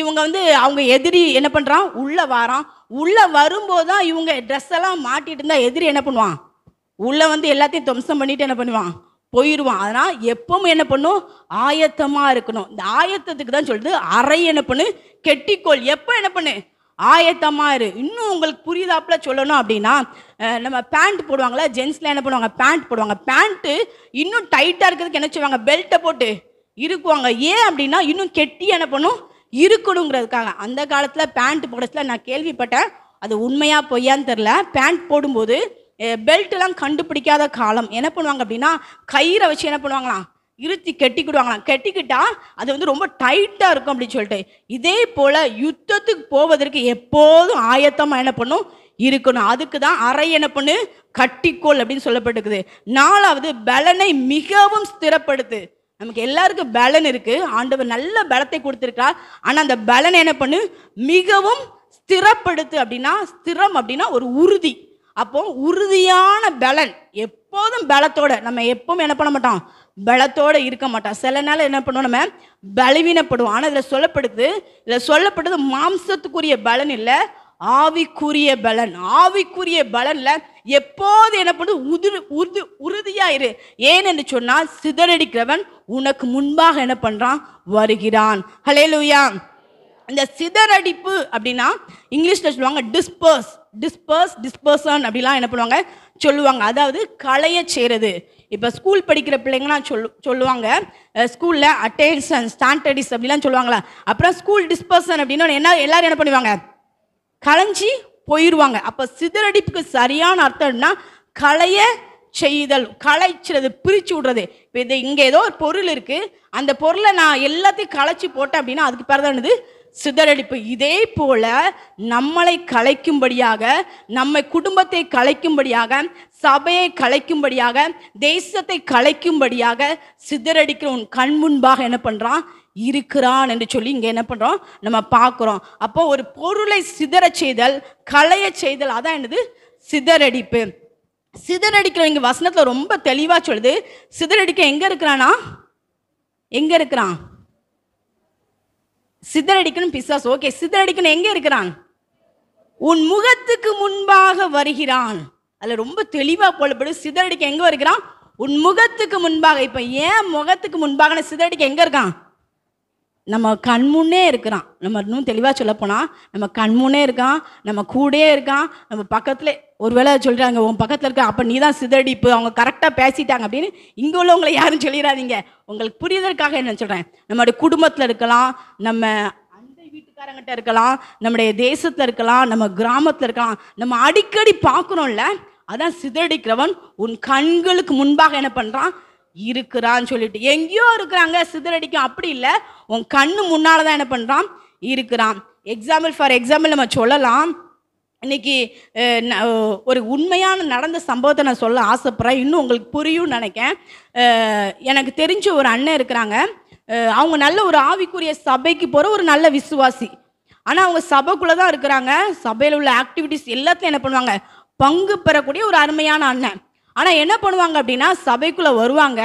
இவங்க வந்து அவங்க எதிரி என்ன பண்ணுறான் உள்ளே வாரான் உள்ளே வரும்போது தான் இவங்க ட்ரெஸ் எல்லாம் மாட்டிட்டு இருந்தால் எதிரி என்ன பண்ணுவான் உள்ளே வந்து எல்லாத்தையும் துவம்சம் பண்ணிட்டு என்ன பண்ணுவான் போயிடுவான் அதனால் எப்பவும் என்ன பண்ணும் ஆயத்தமாக இருக்கணும் இந்த ஆயத்தத்துக்கு தான் சொல்லுது அறை என்ன பண்ணு கெட்டிக்கோள் எப்போ என்ன பண்ணு ஆயத்தமாக இரு இன்னும் உங்களுக்கு புரியுதாப்புல சொல்லணும் அப்படின்னா நம்ம பேண்ட் போடுவாங்களா ஜென்ஸில் என்ன பண்ணுவாங்க பேண்ட் போடுவாங்க பேண்ட்டு இன்னும் டைட்டாக இருக்கிறதுக்கு என்ன செய்வாங்க பெல்ட்டை போட்டு இருக்குவாங்க ஏன் அப்படின்னா இன்னும் கெட்டி என்ன பண்ணும் இருக்கணுங்கிறதுக்காக அந்த காலத்தில் பேண்ட் போடச்சில் நான் கேள்விப்பட்டேன் அது உண்மையாக பொய்யான்னு தெரில பேண்ட் போடும்போது பெல்ட்லாம் கண்டுபிடிக்காத காலம் என்ன பண்ணுவாங்க அப்படின்னா கயிறை வச்சு என்ன பண்ணுவாங்களாம் இருத்தி கட்டிக்கிடுவாங்களாம் கட்டிக்கிட்டா அது வந்து ரொம்ப டைட்டாக இருக்கும் அப்படின்னு சொல்லிட்டு இதே போல் யுத்தத்துக்கு போவதற்கு எப்போதும் ஆயத்தமாக என்ன பண்ணும் இருக்கணும் அதுக்கு தான் அறை என்ன பண்ணு கட்டிக்கோள் அப்படின்னு சொல்லப்பட்டிருக்குது நாலாவது பலனை மிகவும் ஸ்திரப்படுத்து நமக்கு எல்லாருக்கும் பலன் இருக்குது ஆண்டவர் நல்ல பலத்தை கொடுத்துருக்கார் ஆனால் அந்த பலனை என்ன பண்ணு மிகவும் ஸ்திரப்படுத்து அப்படின்னா ஸ்திரம் அப்படின்னா ஒரு உறுதி அப்போ உறுதியான பலன் எப்போதும் பலத்தோட நம்ம எப்பவும் என்ன பண்ண மாட்டோம் பலத்தோடு இருக்க மாட்டான் சில நாள் என்ன பண்ணுவோம் நம்ம பலவீனப்படுவோம் ஆனால் இதில் சொல்லப்படுது இதில் சொல்லப்படுது மாம்சத்துக்குரிய பலன் இல்லை ஆவிக்குரிய பலன் ஆவிக்குரிய பலன்ல எப்போது என்ன பண்ணுது உதிர் உறுதி உறுதியாயிரு ஏன் என்று சொன்னால் சிதறடிக்கிறவன் உனக்கு முன்பாக என்ன பண்ணுறான் வருகிறான் ஹலே லூயா இந்த சிதறடிப்பு அப்படின்னா இங்கிலீஷில் சொல்லுவாங்க டிஸ்பர்ஸ் டிஸ்பர்ஸ் டிஸ்பர்சன் அப்படிலாம் என்ன பண்ணுவாங்க சொல்லுவாங்க அதாவது களைய செய்கிறது இப்போ ஸ்கூல் படிக்கிற பிள்ளைங்கலாம் சொல்லு சொல்லுவாங்க ஸ்கூலில் அட்டென்ஷன் ஸ்டாண்டர்டிஸ் அப்படிலாம் சொல்லுவாங்களா அப்புறம் ஸ்கூல் டிஸ்பர்சன் அப்படின்னு என்ன எல்லாரும் என்ன பண்ணுவாங்க களைஞ்சி போயிடுவாங்க அப்போ சிதறடிப்புக்கு சரியான அர்த்தம்னா களைய செய்தல் களைச்சுறது பிரித்து விடுறது இப்போ இது இங்கே ஏதோ ஒரு பொருள் இருக்குது அந்த பொருளை நான் எல்லாத்தையும் களைச்சி போட்டேன் அப்படின்னா அதுக்கு பிறகு என்னது சிதறடிப்பு இதே போல நம்மளை கலைக்கும்படியாக நம்மை குடும்பத்தை கலைக்கும்படியாக சபையை கலைக்கும்படியாக தேசத்தை கலைக்கும்படியாக சிதறடிக்கிற உன் கண் முன்பாக என்ன பண்ணுறான் இருக்கிறான் என்று சொல்லி இங்கே என்ன பண்ணுறோம் நம்ம பார்க்குறோம் அப்போ ஒரு பொருளை சிதற செய்தல் களைய செய்தல் அதான் என்னது சிதறடிப்பு சிதறடிக்கிறவங்க வசனத்தில் ரொம்ப தெளிவாக சொல்லுது சிதறடிக்க எங்கே இருக்கிறானா எங்கே இருக்கிறான் சிதறடிக்கணும் பிசாசு ஓகே சிதறடிக்கணும் எங்கே இருக்கிறான் உன் முகத்துக்கு முன்பாக வருகிறான் அதில் ரொம்ப தெளிவாக போலப்படும் சிதறடிக்க எங்கே வருகிறான் உன் முகத்துக்கு முன்பாக இப்போ ஏன் முகத்துக்கு முன்பாக சிதறடிக்க எங்கே இருக்கான் நம்ம கண்முன்னே இருக்கிறான் நம்ம இன்னும் தெளிவாக சொல்லப்போனால் நம்ம கண்முன்னே இருக்கான் நம்ம கூட இருக்கான் நம்ம பக்கத்துலேயே ஒரு சொல்கிறாங்க உன் பக்கத்தில் இருக்க அப்போ நீ தான் சிதடிப்பு அவங்க கரெக்டாக பேசிட்டாங்க அப்படின்னு இங்கே உள்ளவங்களை யாரும் சொல்லிடாதீங்க உங்களுக்கு புரியுதற்காக என்ன சொல்கிறேன் நம்மளுடைய குடும்பத்தில் இருக்கலாம் நம்ம அண்டை வீட்டுக்காரங்கிட்ட இருக்கலாம் நம்முடைய தேசத்தில் இருக்கலாம் நம்ம கிராமத்தில் இருக்கலாம் நம்ம அடிக்கடி பார்க்குறோம்ல அதான் சிதடிக்கிறவன் உன் கண்களுக்கு முன்பாக என்ன பண்ணுறான் இருக்கிறான்னு சொல்லிட்டு எங்கேயோ இருக்கிறாங்க சிதறடிக்கும் அப்படி இல்லை உன் கண்ணு முன்னால் தான் என்ன பண்ணுறான் இருக்கிறான் எக்ஸாம்பிள் ஃபார் எக்ஸாம்பிள் நம்ம சொல்லலாம் இன்னைக்கு ஒரு உண்மையான நடந்த சம்பவத்தை நான் சொல்ல ஆசைப்பட்றேன் இன்னும் உங்களுக்கு புரியும்னு நினைக்கேன் எனக்கு தெரிஞ்ச ஒரு அண்ணன் இருக்கிறாங்க அவங்க நல்ல ஒரு ஆவிக்குரிய சபைக்கு போகிற ஒரு நல்ல விசுவாசி ஆனால் அவங்க சபைக்குள்ளே தான் இருக்கிறாங்க சபையில் உள்ள ஆக்டிவிட்டிஸ் எல்லாத்தையும் என்ன பண்ணுவாங்க பங்கு பெறக்கூடிய ஒரு அருமையான அண்ணன் ஆனால் என்ன பண்ணுவாங்க அப்படின்னா சபைக்குள்ளே வருவாங்க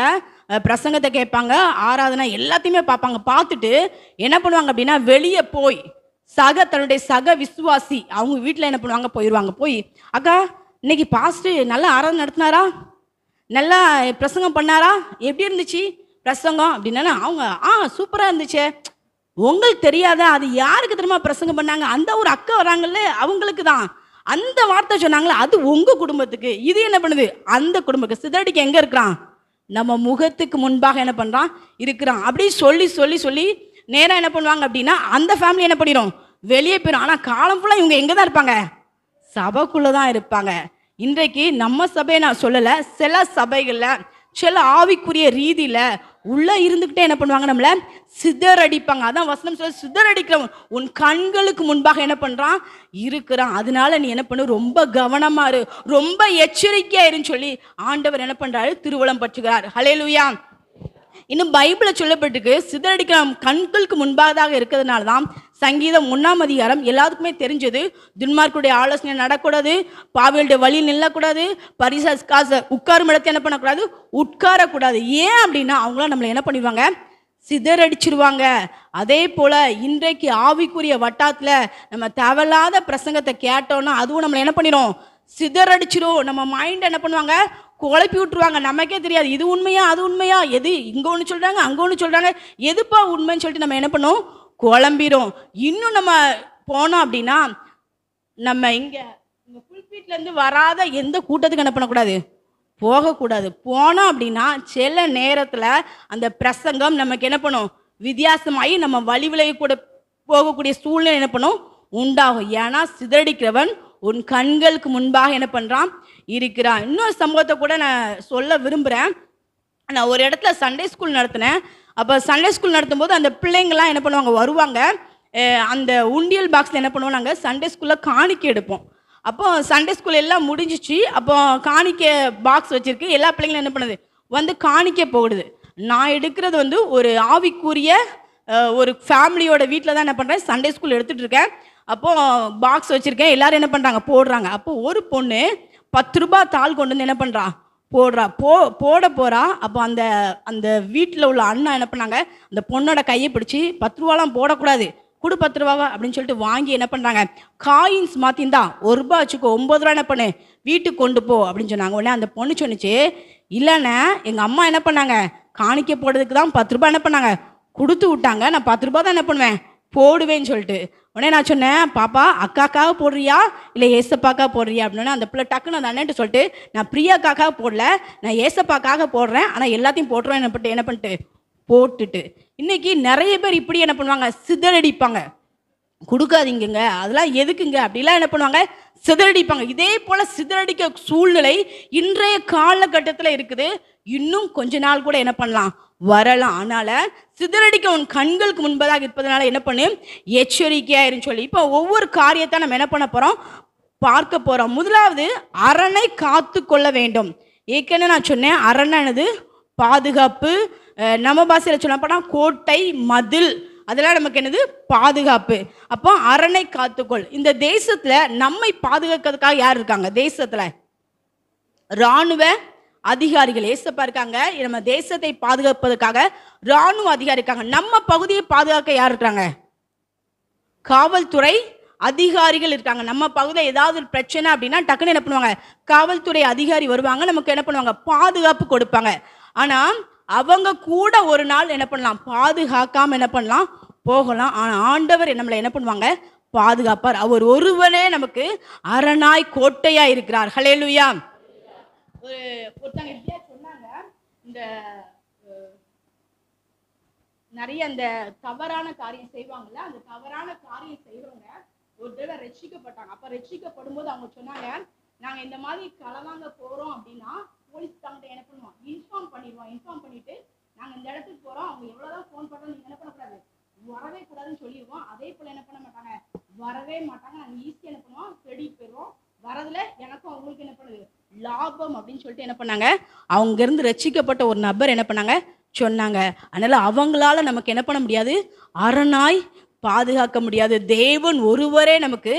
பிரசங்கத்தை கேட்பாங்க ஆராதனை எல்லாத்தையுமே பார்ப்பாங்க பார்த்துட்டு என்ன பண்ணுவாங்க அப்படின்னா வெளியே போய் சக தன்னுடைய சக விசுவாசி அவங்க வீட்டில் என்ன பண்ணுவாங்க போயிடுவாங்க போய் அக்கா இன்னைக்கு பாஸ்ட்டு நல்லா ஆராதனை நடத்தினாரா நல்லா பிரசங்கம் பண்ணாரா எப்படி இருந்துச்சு பிரசங்கம் அப்படின்னா அவங்க ஆ சூப்பராக இருந்துச்சு உங்களுக்கு தெரியாத அது யாருக்கு தெரியுமா பிரசங்கம் பண்ணாங்க அந்த ஒரு அக்கா வராங்கல்ல அவங்களுக்கு தான் அந்த வார்த்தை சொன்னாங்களே அது உங்கள் குடும்பத்துக்கு இது என்ன பண்ணுது அந்த குடும்பத்துக்கு சிதறடிக்கு எங்கே இருக்கிறான் நம்ம முகத்துக்கு முன்பாக என்ன பண்ணுறான் இருக்கிறான் அப்படி சொல்லி சொல்லி சொல்லி நேராக என்ன பண்ணுவாங்க அப்படின்னா அந்த ஃபேமிலி என்ன பண்ணிடும் வெளியே போயிடும் ஆனால் காலம் ஃபுல்லாக இவங்க எங்கே தான் இருப்பாங்க சபைக்குள்ளே தான் இருப்பாங்க இன்றைக்கு நம்ம சபையை நான் சொல்லலை சில சபைகளில் சில ஆவிக்குரிய ரீதியில் உள்ளே இருந்துக்கிட்டே என்ன பண்ணுவாங்க நம்மளை சிதறடிப்பாங்க அதான் வசனம் சொல்ல சிதறடிக்கிறவன் உன் கண்களுக்கு முன்பாக என்ன பண்ணுறான் இருக்கிறான் அதனால நீ என்ன பண்ணு ரொம்ப கவனமாக இரு ரொம்ப எச்சரிக்கையாக இருன்னு சொல்லி ஆண்டவர் என்ன பண்ணுறாரு திருவளம் பற்றுகிறார் ஹலே இன்னும் பைபிளில் சொல்லப்பட்டிருக்கு சிதறடிக்கிற கண்களுக்கு முன்பாக இருக்கிறதுனால தான் சங்கீதம் ஒன்றாம் அதிகாரம் எல்லாத்துக்குமே தெரிஞ்சது துன்மார்க்குடைய ஆலோசனை நடக்கூடாது பாவியுடைய வழியில் நில்லக்கூடாது பரிசாஸ் காசு உட்காரும் இடத்தை என்ன பண்ணக்கூடாது உட்காரக்கூடாது ஏன் அப்படின்னா அவங்களாம் நம்மளை என்ன பண்ணிடுவாங்க சிதறடிச்சிருவாங்க அதே போல் இன்றைக்கு ஆவிக்குரிய வட்டாரத்தில் நம்ம தேவையில்லாத பிரசங்கத்தை கேட்டோன்னா அதுவும் நம்மளை என்ன பண்ணிடும் சிதறடிச்சிரும் நம்ம மைண்ட் என்ன பண்ணுவாங்க குழப்பி விட்டுருவாங்க நமக்கே தெரியாது இது உண்மையா அது உண்மையா எது இங்கே ஒன்று சொல்கிறாங்க அங்கே ஒன்று சொல்கிறாங்க எதுப்பா உண்மைன்னு சொல்லிட்டு நம்ம என்ன பண்ணோம் குழம்பிடும் இன்னும் நம்ம போனோம் அப்படின்னா நம்ம இங்கே இந்த புல்பீட்லேருந்து வராத எந்த கூட்டத்துக்கு என்ன பண்ணக்கூடாது போகக்கூடாது போனோம் அப்படின்னா சில நேரத்தில் அந்த பிரசங்கம் நமக்கு என்ன பண்ணும் வித்தியாசமாகி நம்ம வழி விலகி கூட போகக்கூடிய சூழ்நிலை என்ன பண்ணும் உண்டாகும் ஏன்னா சிதறடிக்கிறவன் உன் கண்களுக்கு முன்பாக என்ன பண்ணுறான் இருக்கிறான் இன்னொரு சம்பவத்தை கூட நான் சொல்ல விரும்புகிறேன் நான் ஒரு இடத்துல சண்டே ஸ்கூல் நடத்தினேன் அப்போ சண்டே ஸ்கூல் நடத்தும் போது அந்த பிள்ளைங்கள்லாம் என்ன பண்ணுவாங்க வருவாங்க அந்த உண்டியல் பாக்ஸில் என்ன பண்ணுவோம் நாங்கள் சண்டே ஸ்கூலில் காணிக்கை எடுப்போம் அப்போ சண்டே ஸ்கூல் எல்லாம் முடிஞ்சிச்சு அப்போ காணிக்கை பாக்ஸ் வச்சுருக்கு எல்லா பிள்ளைங்களும் என்ன பண்ணுது வந்து காணிக்க போகுது நான் எடுக்கிறது வந்து ஒரு ஆவிக்குரிய ஒரு ஃபேமிலியோட வீட்டில் தான் என்ன பண்ணுறேன் சண்டே ஸ்கூல் எடுத்துகிட்டு இருக்கேன் அப்போது பாக்ஸ் வச்சுருக்கேன் எல்லோரும் என்ன பண்ணுறாங்க போடுறாங்க அப்போ ஒரு பொண்ணு பத்து ரூபா தாள் கொண்டு வந்து என்ன பண்ணுறா போடுறா போ போட போகிறா அப்போ அந்த அந்த வீட்டில் உள்ள அண்ணா என்ன பண்ணாங்க அந்த பொண்ணோட கையை பிடிச்சி பத்து ரூபாலாம் போடக்கூடாது கொடு பத்து ரூபாவா அப்படின்னு சொல்லிட்டு வாங்கி என்ன பண்ணுறாங்க காயின்ஸ் மாற்றிந்தா ஒரு ரூபா வச்சுக்கோ ஒம்பது ரூபா என்ன பண்ணு வீட்டுக்கு கொண்டு போ அப்படின்னு சொன்னாங்க உடனே அந்த பொண்ணு சொன்னிச்சு இல்லைன்னா எங்கள் அம்மா என்ன பண்ணாங்க காணிக்க போடுறதுக்கு தான் பத்து ரூபா என்ன பண்ணாங்க கொடுத்து விட்டாங்க நான் பத்து ரூபா தான் என்ன பண்ணுவேன் போடுவேன்னு சொல்லிட்டு உடனே நான் சொன்னேன் பாப்பா அக்காக்காக போடுறியா இல்லை ஏசப்பாக்காக போடுறியா அப்படின்னா அந்த பிள்ளை டக்குன்னு அந்த அண்ணன்ட்டு சொல்லிட்டு நான் பிரியாக்காக்காக போடல நான் ஏசப்பாக்காக போடுறேன் ஆனால் எல்லாத்தையும் போட்டுருவேன் என்ன பண்ணிட்டு என்ன பண்ணிட்டு போட்டுட்டு இன்னைக்கு நிறைய பேர் இப்படி என்ன பண்ணுவாங்க சிதறடிப்பாங்க கொடுக்காதீங்க அதெல்லாம் எதுக்குங்க அப்படிலாம் என்ன பண்ணுவாங்க சிதறடிப்பாங்க இதே போல் சிதறடிக்க சூழ்நிலை இன்றைய காலகட்டத்தில் இருக்குது இன்னும் கொஞ்ச நாள் கூட என்ன பண்ணலாம் வரலாம் அதனால் சிதறடிக்க உன் கண்களுக்கு முன்பதாக இருப்பதனால என்ன பண்ணு எச்சரிக்கையாக சொல்லி இப்போ ஒவ்வொரு காரியத்தை நம்ம என்ன பண்ண போகிறோம் பார்க்க போகிறோம் முதலாவது அரணை காத்து கொள்ள வேண்டும் ஏற்கனவே நான் சொன்னேன் அரணானது பாதுகாப்பு நம்ம பாசையில் சொல்ல கோட்டை மதில் அதெல்லாம் நமக்கு என்னது பாதுகாப்பு அப்போ அரணை காத்துக்கொள் இந்த தேசத்தில் நம்மை பாதுகாக்கிறதுக்காக யார் இருக்காங்க தேசத்தில் இராணுவ அதிகாரிகள் ஏசப்பா இருக்காங்க நம்ம தேசத்தை பாதுகாப்பதற்காக ராணுவ அதிகாரி இருக்காங்க நம்ம பகுதியை பாதுகாக்க யார் இருக்காங்க காவல்துறை அதிகாரிகள் இருக்காங்க நம்ம பகுதியில் ஏதாவது ஒரு பிரச்சனை அப்படின்னா டக்குன்னு என்ன பண்ணுவாங்க காவல்துறை அதிகாரி வருவாங்க நமக்கு என்ன பண்ணுவாங்க பாதுகாப்பு கொடுப்பாங்க ஆனால் அவங்க கூட ஒரு நாள் என்ன பண்ணலாம் பாதுகாக்காம என்ன பண்ணலாம் போகலாம் ஆனால் ஆண்டவர் நம்மளை என்ன பண்ணுவாங்க பாதுகாப்பார் அவர் ஒருவனே நமக்கு அரணாய் கோட்டையா இருக்கிறார் ஹலேலுயா ஒரு ஒருத்தங்க எப்படியா சொன்னாங்க இந்த நிறைய அந்த தவறான காரியம் செய்வாங்கல்ல அந்த தவறான காரியம் செய்கிறவங்க ஒரு தடவை ரட்சிக்கப்பட்டாங்க அப்போ ரட்சிக்கப்படும் போது அவங்க சொன்னாங்க நாங்கள் இந்த மாதிரி களவாங்க போகிறோம் அப்படின்னா போலீஸ்காரங்கிட்ட என்ன பண்ணுவோம் இன்ஃபார்ம் பண்ணிடுவோம் இன்ஃபார்ம் பண்ணிட்டு நாங்கள் இந்த இடத்துக்கு போகிறோம் அவங்க எவ்வளவுதான் ஃபோன் பண்றோம் நீங்கள் என்ன பண்ணக்கூடாது வரவே கூடாதுன்னு சொல்லிடுவோம் அதே போல் என்ன பண்ண மாட்டாங்க வரவே மாட்டாங்க நாங்கள் ஈஸியாக என்ன பண்ணுவோம் செடி போயிடுவோம் வரதுல எனக்கும் அவங்களுக்கு என்ன பண்ணுது லாபம் அப்படின்னு சொல்லிட்டு என்ன பண்ணாங்க அவங்க இருந்து ரசிக்கப்பட்ட ஒரு நபர் என்ன பண்ணாங்க சொன்னாங்க அதனால் அவங்களால நமக்கு என்ன பண்ண முடியாது அரணாய் பாதுகாக்க முடியாது தேவன் ஒருவரே நமக்கு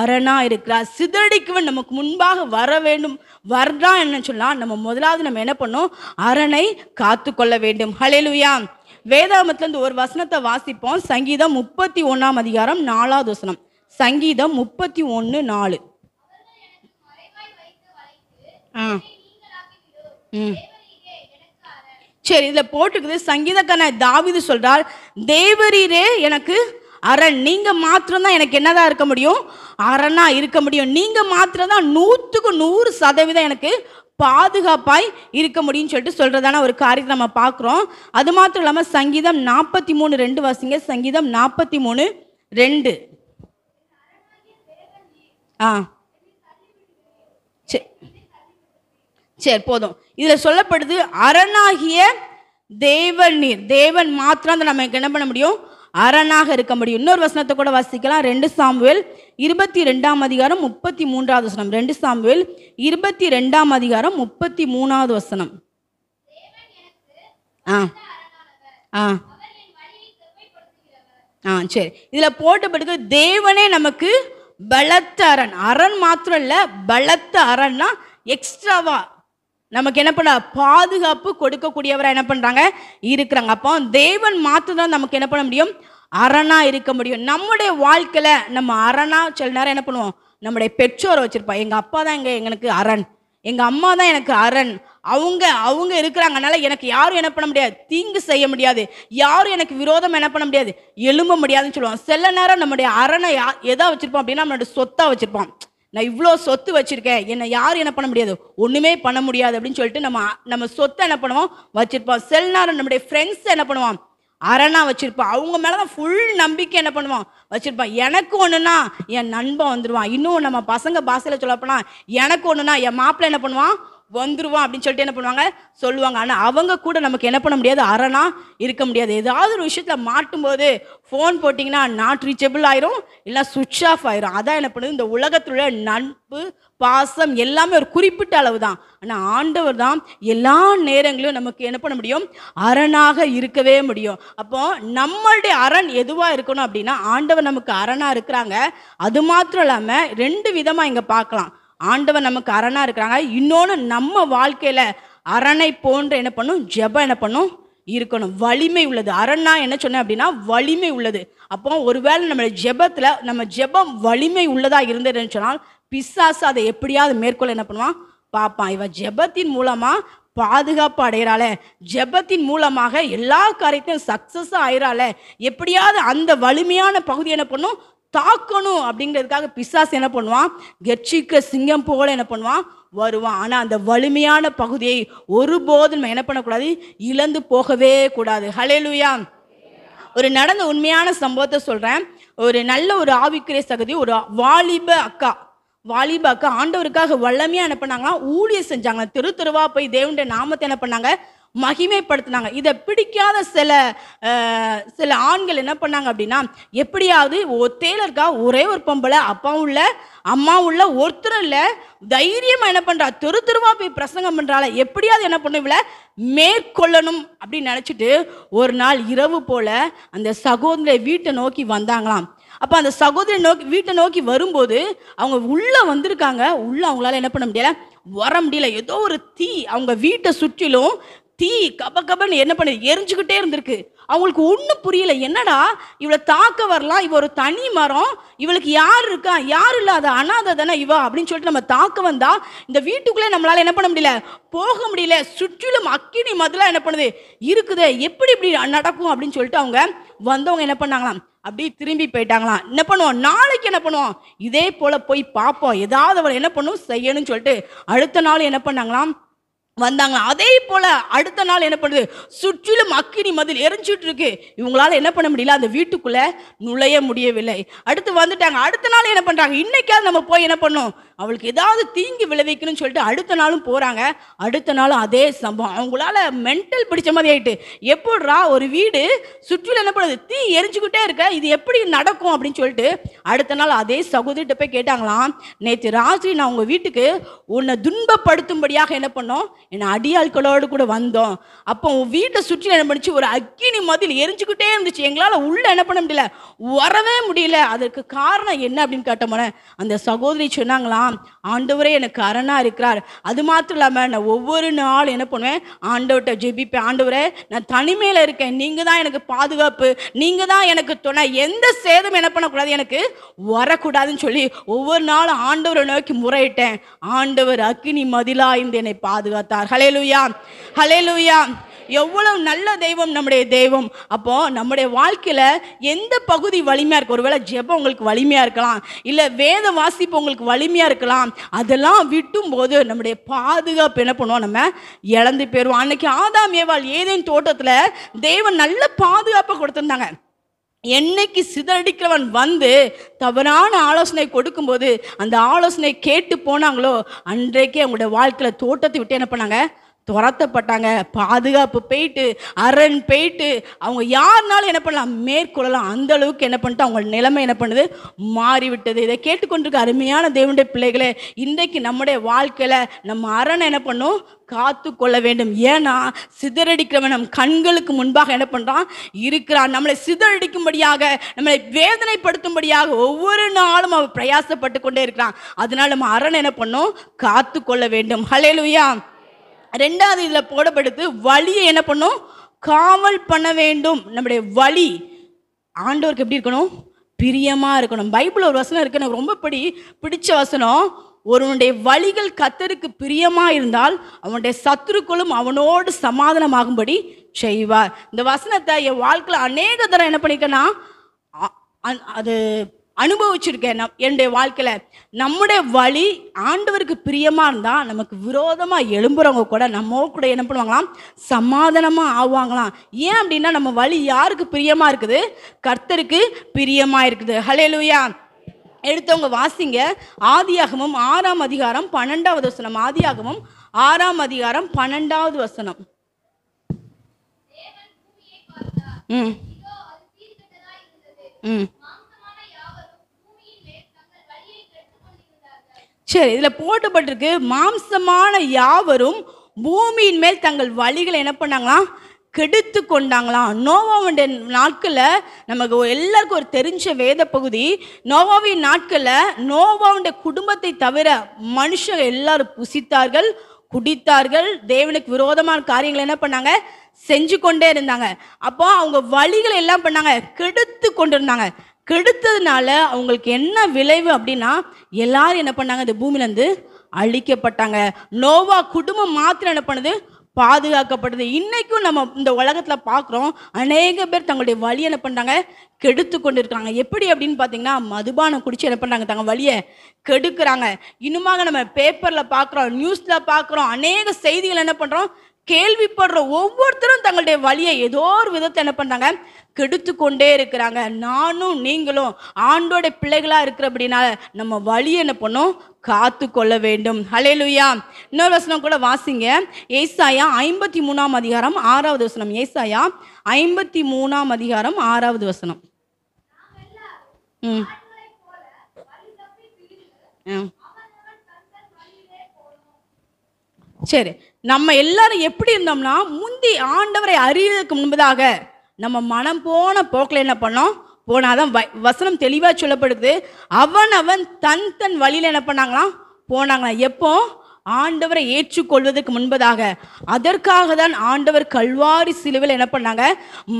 அரணா இருக்கிறார் சிதறடிக்குவன் நமக்கு முன்பாக வர வேண்டும் வர்றான் என்ன சொல்லலாம் நம்ம முதலாவது நம்ம என்ன பண்ணோம் அரணை காத்து கொள்ள வேண்டும் ஹலெலுயா வேதாமத்துலேருந்து ஒரு வசனத்தை வாசிப்போம் சங்கீதம் முப்பத்தி ஒன்றாம் அதிகாரம் நாலாவது வசனம் சங்கீதம் முப்பத்தி ஒன்று நாலு ஆ ம் சரி இதில் போட்டுக்குது சங்கீதக்கான தாவிது சொல்கிறார் தேவரீரே எனக்கு அரண் நீங்கள் மாத்திரம்தான் எனக்கு என்னதான் இருக்க முடியும் அரணாக இருக்க முடியும் நீங்கள் மாத்திரம்தான் நூற்றுக்கு நூறு சதவீதம் எனக்கு பாதுகாப்பாய் இருக்க முடியும்னு சொல்லிட்டு சொல்கிறதான ஒரு காரியத்தை நம்ம பார்க்குறோம் அது மாத்திரம் இல்லாமல் சங்கீதம் நாற்பத்தி மூணு ரெண்டு வாசிங்க சங்கீதம் நாற்பத்தி மூணு ரெண்டு ஆ சரி சரி போதும் இதில் சொல்லப்படுது அரணாகிய தேவன் நீர் தேவன் மாத்திரம் அதை நம்ம என்ன பண்ண முடியும் அரணாக இருக்க முடியும் இன்னொரு வசனத்தை கூட வாசிக்கலாம் ரெண்டு சாம்புவேல் இருபத்தி ரெண்டாம் அதிகாரம் முப்பத்தி மூன்றாவது வசனம் ரெண்டு சாம்புவேல் இருபத்தி ரெண்டாம் அதிகாரம் முப்பத்தி மூணாவது வசனம் ஆ ஆ ஆ சரி இதில் போட்டப்படுக்கு தேவனே நமக்கு பலத்த அரண் அரண் மாத்திரம் இல்லை பலத்த அரண்னா எக்ஸ்ட்ராவா நமக்கு என்ன பண்ண பாதுகாப்பு கொடுக்கக்கூடியவராக என்ன பண்ணுறாங்க இருக்கிறாங்க அப்போ தேவன் தான் நமக்கு என்ன பண்ண முடியும் அரணாக இருக்க முடியும் நம்முடைய வாழ்க்கையில் நம்ம அரணாக சில நேரம் என்ன பண்ணுவோம் நம்முடைய பெற்றோரை வச்சுருப்போம் எங்கள் அப்பா தான் எங்கள் எங்களுக்கு அரண் எங்கள் அம்மா தான் எனக்கு அரண் அவங்க அவங்க இருக்கிறாங்கனால எனக்கு யாரும் என்ன பண்ண முடியாது தீங்கு செய்ய முடியாது யாரும் எனக்கு விரோதம் என்ன பண்ண முடியாது எழும்ப முடியாதுன்னு சொல்லுவோம் சில நேரம் நம்முடைய அரணை எதா வச்சுருப்போம் அப்படின்னா நம்மளுடைய சொத்தாக வச்சுருப்போம் நான் இவ்வளோ சொத்து வச்சுருக்கேன் என்னை யாரும் என்ன பண்ண முடியாது ஒன்றுமே பண்ண முடியாது அப்படின்னு சொல்லிட்டு நம்ம நம்ம சொத்தை என்ன பண்ணுவோம் வச்சுருப்போம் செல்னார் நேரம் நம்முடைய ஃப்ரெண்ட்ஸ் என்ன பண்ணுவோம் அரணா வச்சுருப்பான் அவங்க மேலே தான் ஃபுல் நம்பிக்கை என்ன பண்ணுவான் வச்சுருப்பான் எனக்கு ஒன்றுனா என் நண்பன் வந்துடுவான் இன்னும் நம்ம பசங்க பாசையில் சொல்லப்போனால் எனக்கு ஒன்றுனா என் மாப்பிள்ளை என்ன பண்ணுவான் வந்துருவான் அப்படின்னு சொல்லிட்டு என்ன பண்ணுவாங்க சொல்லுவாங்க ஆனால் அவங்க கூட நமக்கு என்ன பண்ண முடியாது அரணா இருக்க முடியாது ஏதாவது ஒரு விஷயத்தில் மாட்டும் போது ஃபோன் போட்டிங்கன்னா நாட் ரீச்சபிள் ஆயிரும் இல்லை சுவிட்ச் ஆஃப் ஆயிரும் அதான் என்ன பண்ணுது இந்த உலகத்தில் உள்ள நட்பு பாசம் எல்லாமே ஒரு குறிப்பிட்ட அளவு தான் ஆனால் ஆண்டவர் தான் எல்லா நேரங்களும் நமக்கு என்ன பண்ண முடியும் அரணாக இருக்கவே முடியும் அப்போ நம்மளுடைய அரண் எதுவாக இருக்கணும் அப்படின்னா ஆண்டவர் நமக்கு அரணாக இருக்கிறாங்க அது மாத்திரம் இல்லாமல் ரெண்டு விதமாக இங்கே பார்க்கலாம் ஆண்டவன் நமக்கு அரணாக இருக்கிறாங்க இன்னொன்று நம்ம வாழ்க்கையில் அரணை போன்ற என்ன பண்ணும் ஜெபம் என்ன பண்ணும் இருக்கணும் வலிமை உள்ளது அரணா என்ன சொன்னேன் அப்படின்னா வலிமை உள்ளது அப்போ ஒருவேளை நம்ம ஜெபத்தில் நம்ம ஜெபம் வலிமை உள்ளதாக இருந்ததுன்னு சொன்னால் பிசாசு அதை எப்படியாவது மேற்கொள்ள என்ன பண்ணுவான் பார்ப்பான் இவன் ஜெபத்தின் மூலமாக பாதுகாப்பு அடைகிறாள் ஜெபத்தின் மூலமாக எல்லா காரியத்தையும் சக்ஸஸாக ஆயிராள எப்படியாவது அந்த வலிமையான பகுதி என்ன பண்ணும் தாக்கணும் அப்படிங்கிறதுக்காக பிசாஸ் என்ன பண்ணுவான் கெட்சிக்க சிங்கம் போல என்ன பண்ணுவான் வருவான் ஆனால் அந்த வலிமையான பகுதியை ஒருபோதும் நம்ம என்ன பண்ணக்கூடாது இழந்து போகவே கூடாது ஹலேலுயா ஒரு நடந்த உண்மையான சம்பவத்தை சொல்கிறேன் ஒரு நல்ல ஒரு ஆவிக்கிரிய சகதி ஒரு வாலிப அக்கா வாலிப அக்கா ஆண்டவருக்காக வல்லமையாக என்ன பண்ணாங்கன்னா ஊழியர் செஞ்சாங்க தெரு தெருவாக போய் தேவண்ட நாமத்தை என்ன பண்ணாங்க மகிமைப்படுத்தினாங்க இதை பிடிக்காத சில சில ஆண்கள் என்ன பண்ணாங்க அப்படின்னா எப்படியாவது ஒத்தேலருக்கா இருக்கா ஒரே ஒரு பொம்பளை அப்பாவும் உள்ள அம்மா உள்ள ஒருத்தர் இல்லை தைரியமாக என்ன பண்ணுறா தெரு தெருவா போய் பிரசங்கம் பண்ணுறாள் எப்படியாவது என்ன பண்ணுவில மேற்கொள்ளணும் அப்படின்னு நினச்சிட்டு ஒரு நாள் இரவு போல் அந்த சகோதரை வீட்டை நோக்கி வந்தாங்களாம் அப்போ அந்த சகோதரி நோக்கி வீட்டை நோக்கி வரும்போது அவங்க உள்ளே வந்திருக்காங்க உள்ளே அவங்களால என்ன பண்ண முடியல வர முடியல ஏதோ ஒரு தீ அவங்க வீட்டை சுற்றிலும் தீ கப கபன்னு என்ன பண்ணுது எரிஞ்சுக்கிட்டே இருந்திருக்கு அவங்களுக்கு ஒன்றும் புரியல என்னடா இவளை தாக்க வரலாம் இவ ஒரு தனி மரம் இவளுக்கு யார் இருக்கா யார் இல்லாத அனாத தானே இவா அப்படின்னு சொல்லிட்டு நம்ம தாக்க வந்தா இந்த வீட்டுக்குள்ளே நம்மளால என்ன பண்ண முடியல போக முடியல சுற்றிலும் அக்கினி மதுலாம் என்ன பண்ணுது இருக்குது எப்படி இப்படி நடக்கும் அப்படின்னு சொல்லிட்டு அவங்க வந்தவங்க என்ன பண்ணாங்களாம் அப்படியே திரும்பி போயிட்டாங்களாம் என்ன பண்ணுவோம் நாளைக்கு என்ன பண்ணுவோம் இதே போல் போய் பார்ப்போம் ஏதாவது அவள் என்ன பண்ணும் செய்யணும்னு சொல்லிட்டு அடுத்த நாள் என்ன பண்ணாங்களாம் வந்தாங்களா அதே போல் அடுத்த நாள் என்ன பண்ணுது சுற்றிலும் அக்கினி மதில் எரிஞ்சுட்டு இருக்கு இவங்களால என்ன பண்ண முடியல அந்த வீட்டுக்குள்ளே நுழைய முடியவில்லை அடுத்து வந்துட்டாங்க அடுத்த நாள் என்ன பண்ணுறாங்க இன்னைக்காவது நம்ம போய் என்ன பண்ணோம் அவளுக்கு ஏதாவது தீங்கு விளைவிக்கணும்னு சொல்லிட்டு அடுத்த நாளும் போகிறாங்க அடுத்த நாளும் அதே சம்பவம் அவங்களால மென்டல் பிடிச்ச மாதிரி ஆயிட்டு எப்படிரா ஒரு வீடு சுற்றிலும் என்ன பண்ணுது தீ எரிஞ்சுக்கிட்டே இருக்க இது எப்படி நடக்கும் அப்படின்னு சொல்லிட்டு அடுத்த நாள் அதே சகோதரிட்ட போய் கேட்டாங்களாம் நேற்று ராத்திரி நான் உங்கள் வீட்டுக்கு உன்னை துன்பப்படுத்தும்படியாக என்ன பண்ணோம் என்ன அடியாட்களோடு கூட வந்தோம் அப்போ உன் வீட்டை சுற்றி என்ன பண்ணிச்சு ஒரு அக்கினி மதில் எரிஞ்சுக்கிட்டே இருந்துச்சு எங்களால் உள்ளே என்ன பண்ண முடியல வரவே முடியல அதற்கு காரணம் என்ன அப்படின்னு கேட்ட அந்த சகோதரி சொன்னாங்களாம் ஆண்டவரே எனக்கு அரணாக இருக்கிறார் அது மாத்திரம் இல்லாமல் நான் ஒவ்வொரு நாள் என்ன பண்ணுவேன் ஆண்டவர்கிட்ட ஜெபிப்பேன் ஆண்டவரே நான் தனிமையில் இருக்கேன் நீங்கள் தான் எனக்கு பாதுகாப்பு நீங்கள் தான் எனக்கு துணை எந்த சேதம் என்ன பண்ணக்கூடாது எனக்கு வரக்கூடாதுன்னு சொல்லி ஒவ்வொரு நாளும் ஆண்டவரை நோக்கி முறையிட்டேன் ஆண்டவர் அக்கினி மதிலாய்ந்து என்னை பாதுகாத்தார் கொடுத்தார் ஹலேலுயா ஹலேலுயா எவ்வளவு நல்ல தெய்வம் நம்முடைய தெய்வம் அப்போ நம்முடைய வாழ்க்கையில் எந்த பகுதி வலிமையாக இருக்கும் ஒருவேளை ஜெபம் உங்களுக்கு வலிமையாக இருக்கலாம் இல்லை வேத வாசிப்பு உங்களுக்கு வலிமையாக இருக்கலாம் அதெல்லாம் விட்டும் போது நம்முடைய பாதுகாப்பு என்ன பண்ணுவோம் நம்ம இழந்து போயிடுவோம் அன்னைக்கு ஆதாம் ஏவாள் ஏதேன் தோட்டத்தில் தெய்வம் நல்ல பாதுகாப்பை கொடுத்துருந்தாங்க என்னைக்கு சிதறடிக்கிறவன் வந்து தவறான ஆலோசனை கொடுக்கும்போது அந்த ஆலோசனை கேட்டு போனாங்களோ அன்றைக்கே அவங்களுடைய வாழ்க்கையில் தோட்டத்தை விட்டு என்ன பண்ணாங்க துரத்தப்பட்டாங்க பாதுகாப்பு போயிட்டு அரண் போயிட்டு அவங்க யாருனாலும் என்ன பண்ணலாம் மேற்கொள்ளலாம் அந்த அளவுக்கு என்ன பண்ணிட்டு அவங்க நிலைமை என்ன பண்ணுது மாறிவிட்டது இதை கேட்டுக்கொண்டிருக்க அருமையான தேவனுடைய பிள்ளைகளே இன்றைக்கு நம்முடைய வாழ்க்கையில் நம்ம அரண் என்ன பண்ணும் காத்து கொள்ள வேண்டும் ஏன்னா சிதறடிக்கிறவன் நம் கண்களுக்கு முன்பாக என்ன பண்ணுறான் இருக்கிறான் நம்மளை சிதறடிக்கும்படியாக நம்மளை வேதனைப்படுத்தும்படியாக ஒவ்வொரு நாளும் அவன் பிரயாசப்பட்டு கொண்டே இருக்கிறான் அதனால் நம்ம அரண் என்ன பண்ணும் காத்து கொள்ள வேண்டும் ஹலே ரெண்டாவது இதில் போடப்படுத்து வழியை என்ன பண்ணும் காவல் பண்ண வேண்டும் நம்முடைய வழி ஆண்டோருக்கு எப்படி இருக்கணும் பிரியமாக இருக்கணும் பைபிள் ஒரு வசனம் இருக்கு எனக்கு ரொம்ப படி பிடிச்ச வசனம் ஒருவனுடைய வழிகள் கத்தருக்கு பிரியமாக இருந்தால் அவனுடைய சத்துருக்களும் அவனோடு சமாதானமாகும்படி செய்வார் இந்த வசனத்தை என் வாழ்க்கையில் அநேக தரம் என்ன பண்ணிக்கனா அது அனுபவிச்சிருக்கேன் நம் என்னுடைய வாழ்க்கையில் நம்முடைய வழி ஆண்டவருக்கு பிரியமாக இருந்தால் நமக்கு விரோதமாக எழும்புறவங்க கூட நம்ம கூட என்ன பண்ணுவாங்களாம் சமாதானமாக ஆவாங்களாம் ஏன் அப்படின்னா நம்ம வழி யாருக்கு பிரியமாக இருக்குது கர்த்தருக்கு பிரியமாக இருக்குது ஹலே லூயா எடுத்தவங்க வாசிங்க ஆதியாகமும் ஆறாம் அதிகாரம் பன்னெண்டாவது வசனம் ஆதியாகமும் ஆறாம் அதிகாரம் பன்னெண்டாவது வசனம் ம் ம் சரி இதில் போட்டப்பட்டிருக்கு மாம்சமான யாவரும் பூமியின் மேல் தங்கள் வழிகளை என்ன பண்ணாங்களாம் கெடுத்து கொண்டாங்களாம் நோவாவுடைய நாட்களில் நமக்கு எல்லாருக்கும் ஒரு தெரிஞ்ச வேத பகுதி நோவாவின் நாட்களில் நோவாவுடைய குடும்பத்தை தவிர மனுஷங்க எல்லாரும் புசித்தார்கள் குடித்தார்கள் தேவனுக்கு விரோதமான காரியங்களை என்ன பண்ணாங்க செஞ்சு கொண்டே இருந்தாங்க அப்போ அவங்க வழிகளை எல்லாம் பண்ணாங்க கெடுத்து கொண்டிருந்தாங்க கெடுத்ததுனால அவங்களுக்கு என்ன விளைவு அப்படின்னா எல்லாரும் என்ன பண்ணாங்க இந்த பூமியிலேருந்து அழிக்கப்பட்டாங்க நோவா குடும்பம் மாத்திரம் என்ன பண்ணுது பாதுகாக்கப்படுது இன்றைக்கும் நம்ம இந்த உலகத்தில் பார்க்குறோம் அநேக பேர் தங்களுடைய வழியை என்ன பண்ணுறாங்க கெடுத்து கொண்டு இருக்காங்க எப்படி அப்படின்னு பார்த்தீங்கன்னா மதுபானம் குடிச்சு என்ன பண்ணுறாங்க தங்க வழியை கெடுக்கிறாங்க இன்னுமாக நம்ம பேப்பரில் பார்க்குறோம் நியூஸில் பார்க்குறோம் அநேக செய்திகள் என்ன பண்ணுறோம் கேள்விப்படுற ஒவ்வொருத்தரும் தங்களுடைய வழியை ஏதோ ஒரு விதத்தை என்ன பண்ணுறாங்க கெடுத்து கொண்டே இருக்கிறாங்க நானும் நீங்களும் ஆண்டோட பிள்ளைகளாக இருக்கிற அப்படின்னா நம்ம வழி என்ன பண்ணும் காத்து கொள்ள வேண்டும் ஹலேலுயா இன்னொரு வசனம் கூட வாசிங்க ஏசாயா ஐம்பத்தி மூணாம் அதிகாரம் ஆறாவது வசனம் ஏசாயா ஐம்பத்தி மூணாம் அதிகாரம் ஆறாவது வசனம் ம் சரி நம்ம எல்லாரும் எப்படி இருந்தோம்னா முந்தி ஆண்டவரை அறியறதுக்கு முன்பதாக நம்ம மனம் போன போக்கில் என்ன பண்ணோம் போனாதான் வ வசனம் தெளிவாக சொல்லப்படுது அவன் அவன் தன் தன் வழியில் என்ன பண்ணாங்களாம் போனாங்களாம் எப்போ ஆண்டவரை ஏற்றுக்கொள்வதற்கு முன்பதாக அதற்காக தான் ஆண்டவர் கல்வாரி சிலுவில் என்ன பண்ணாங்க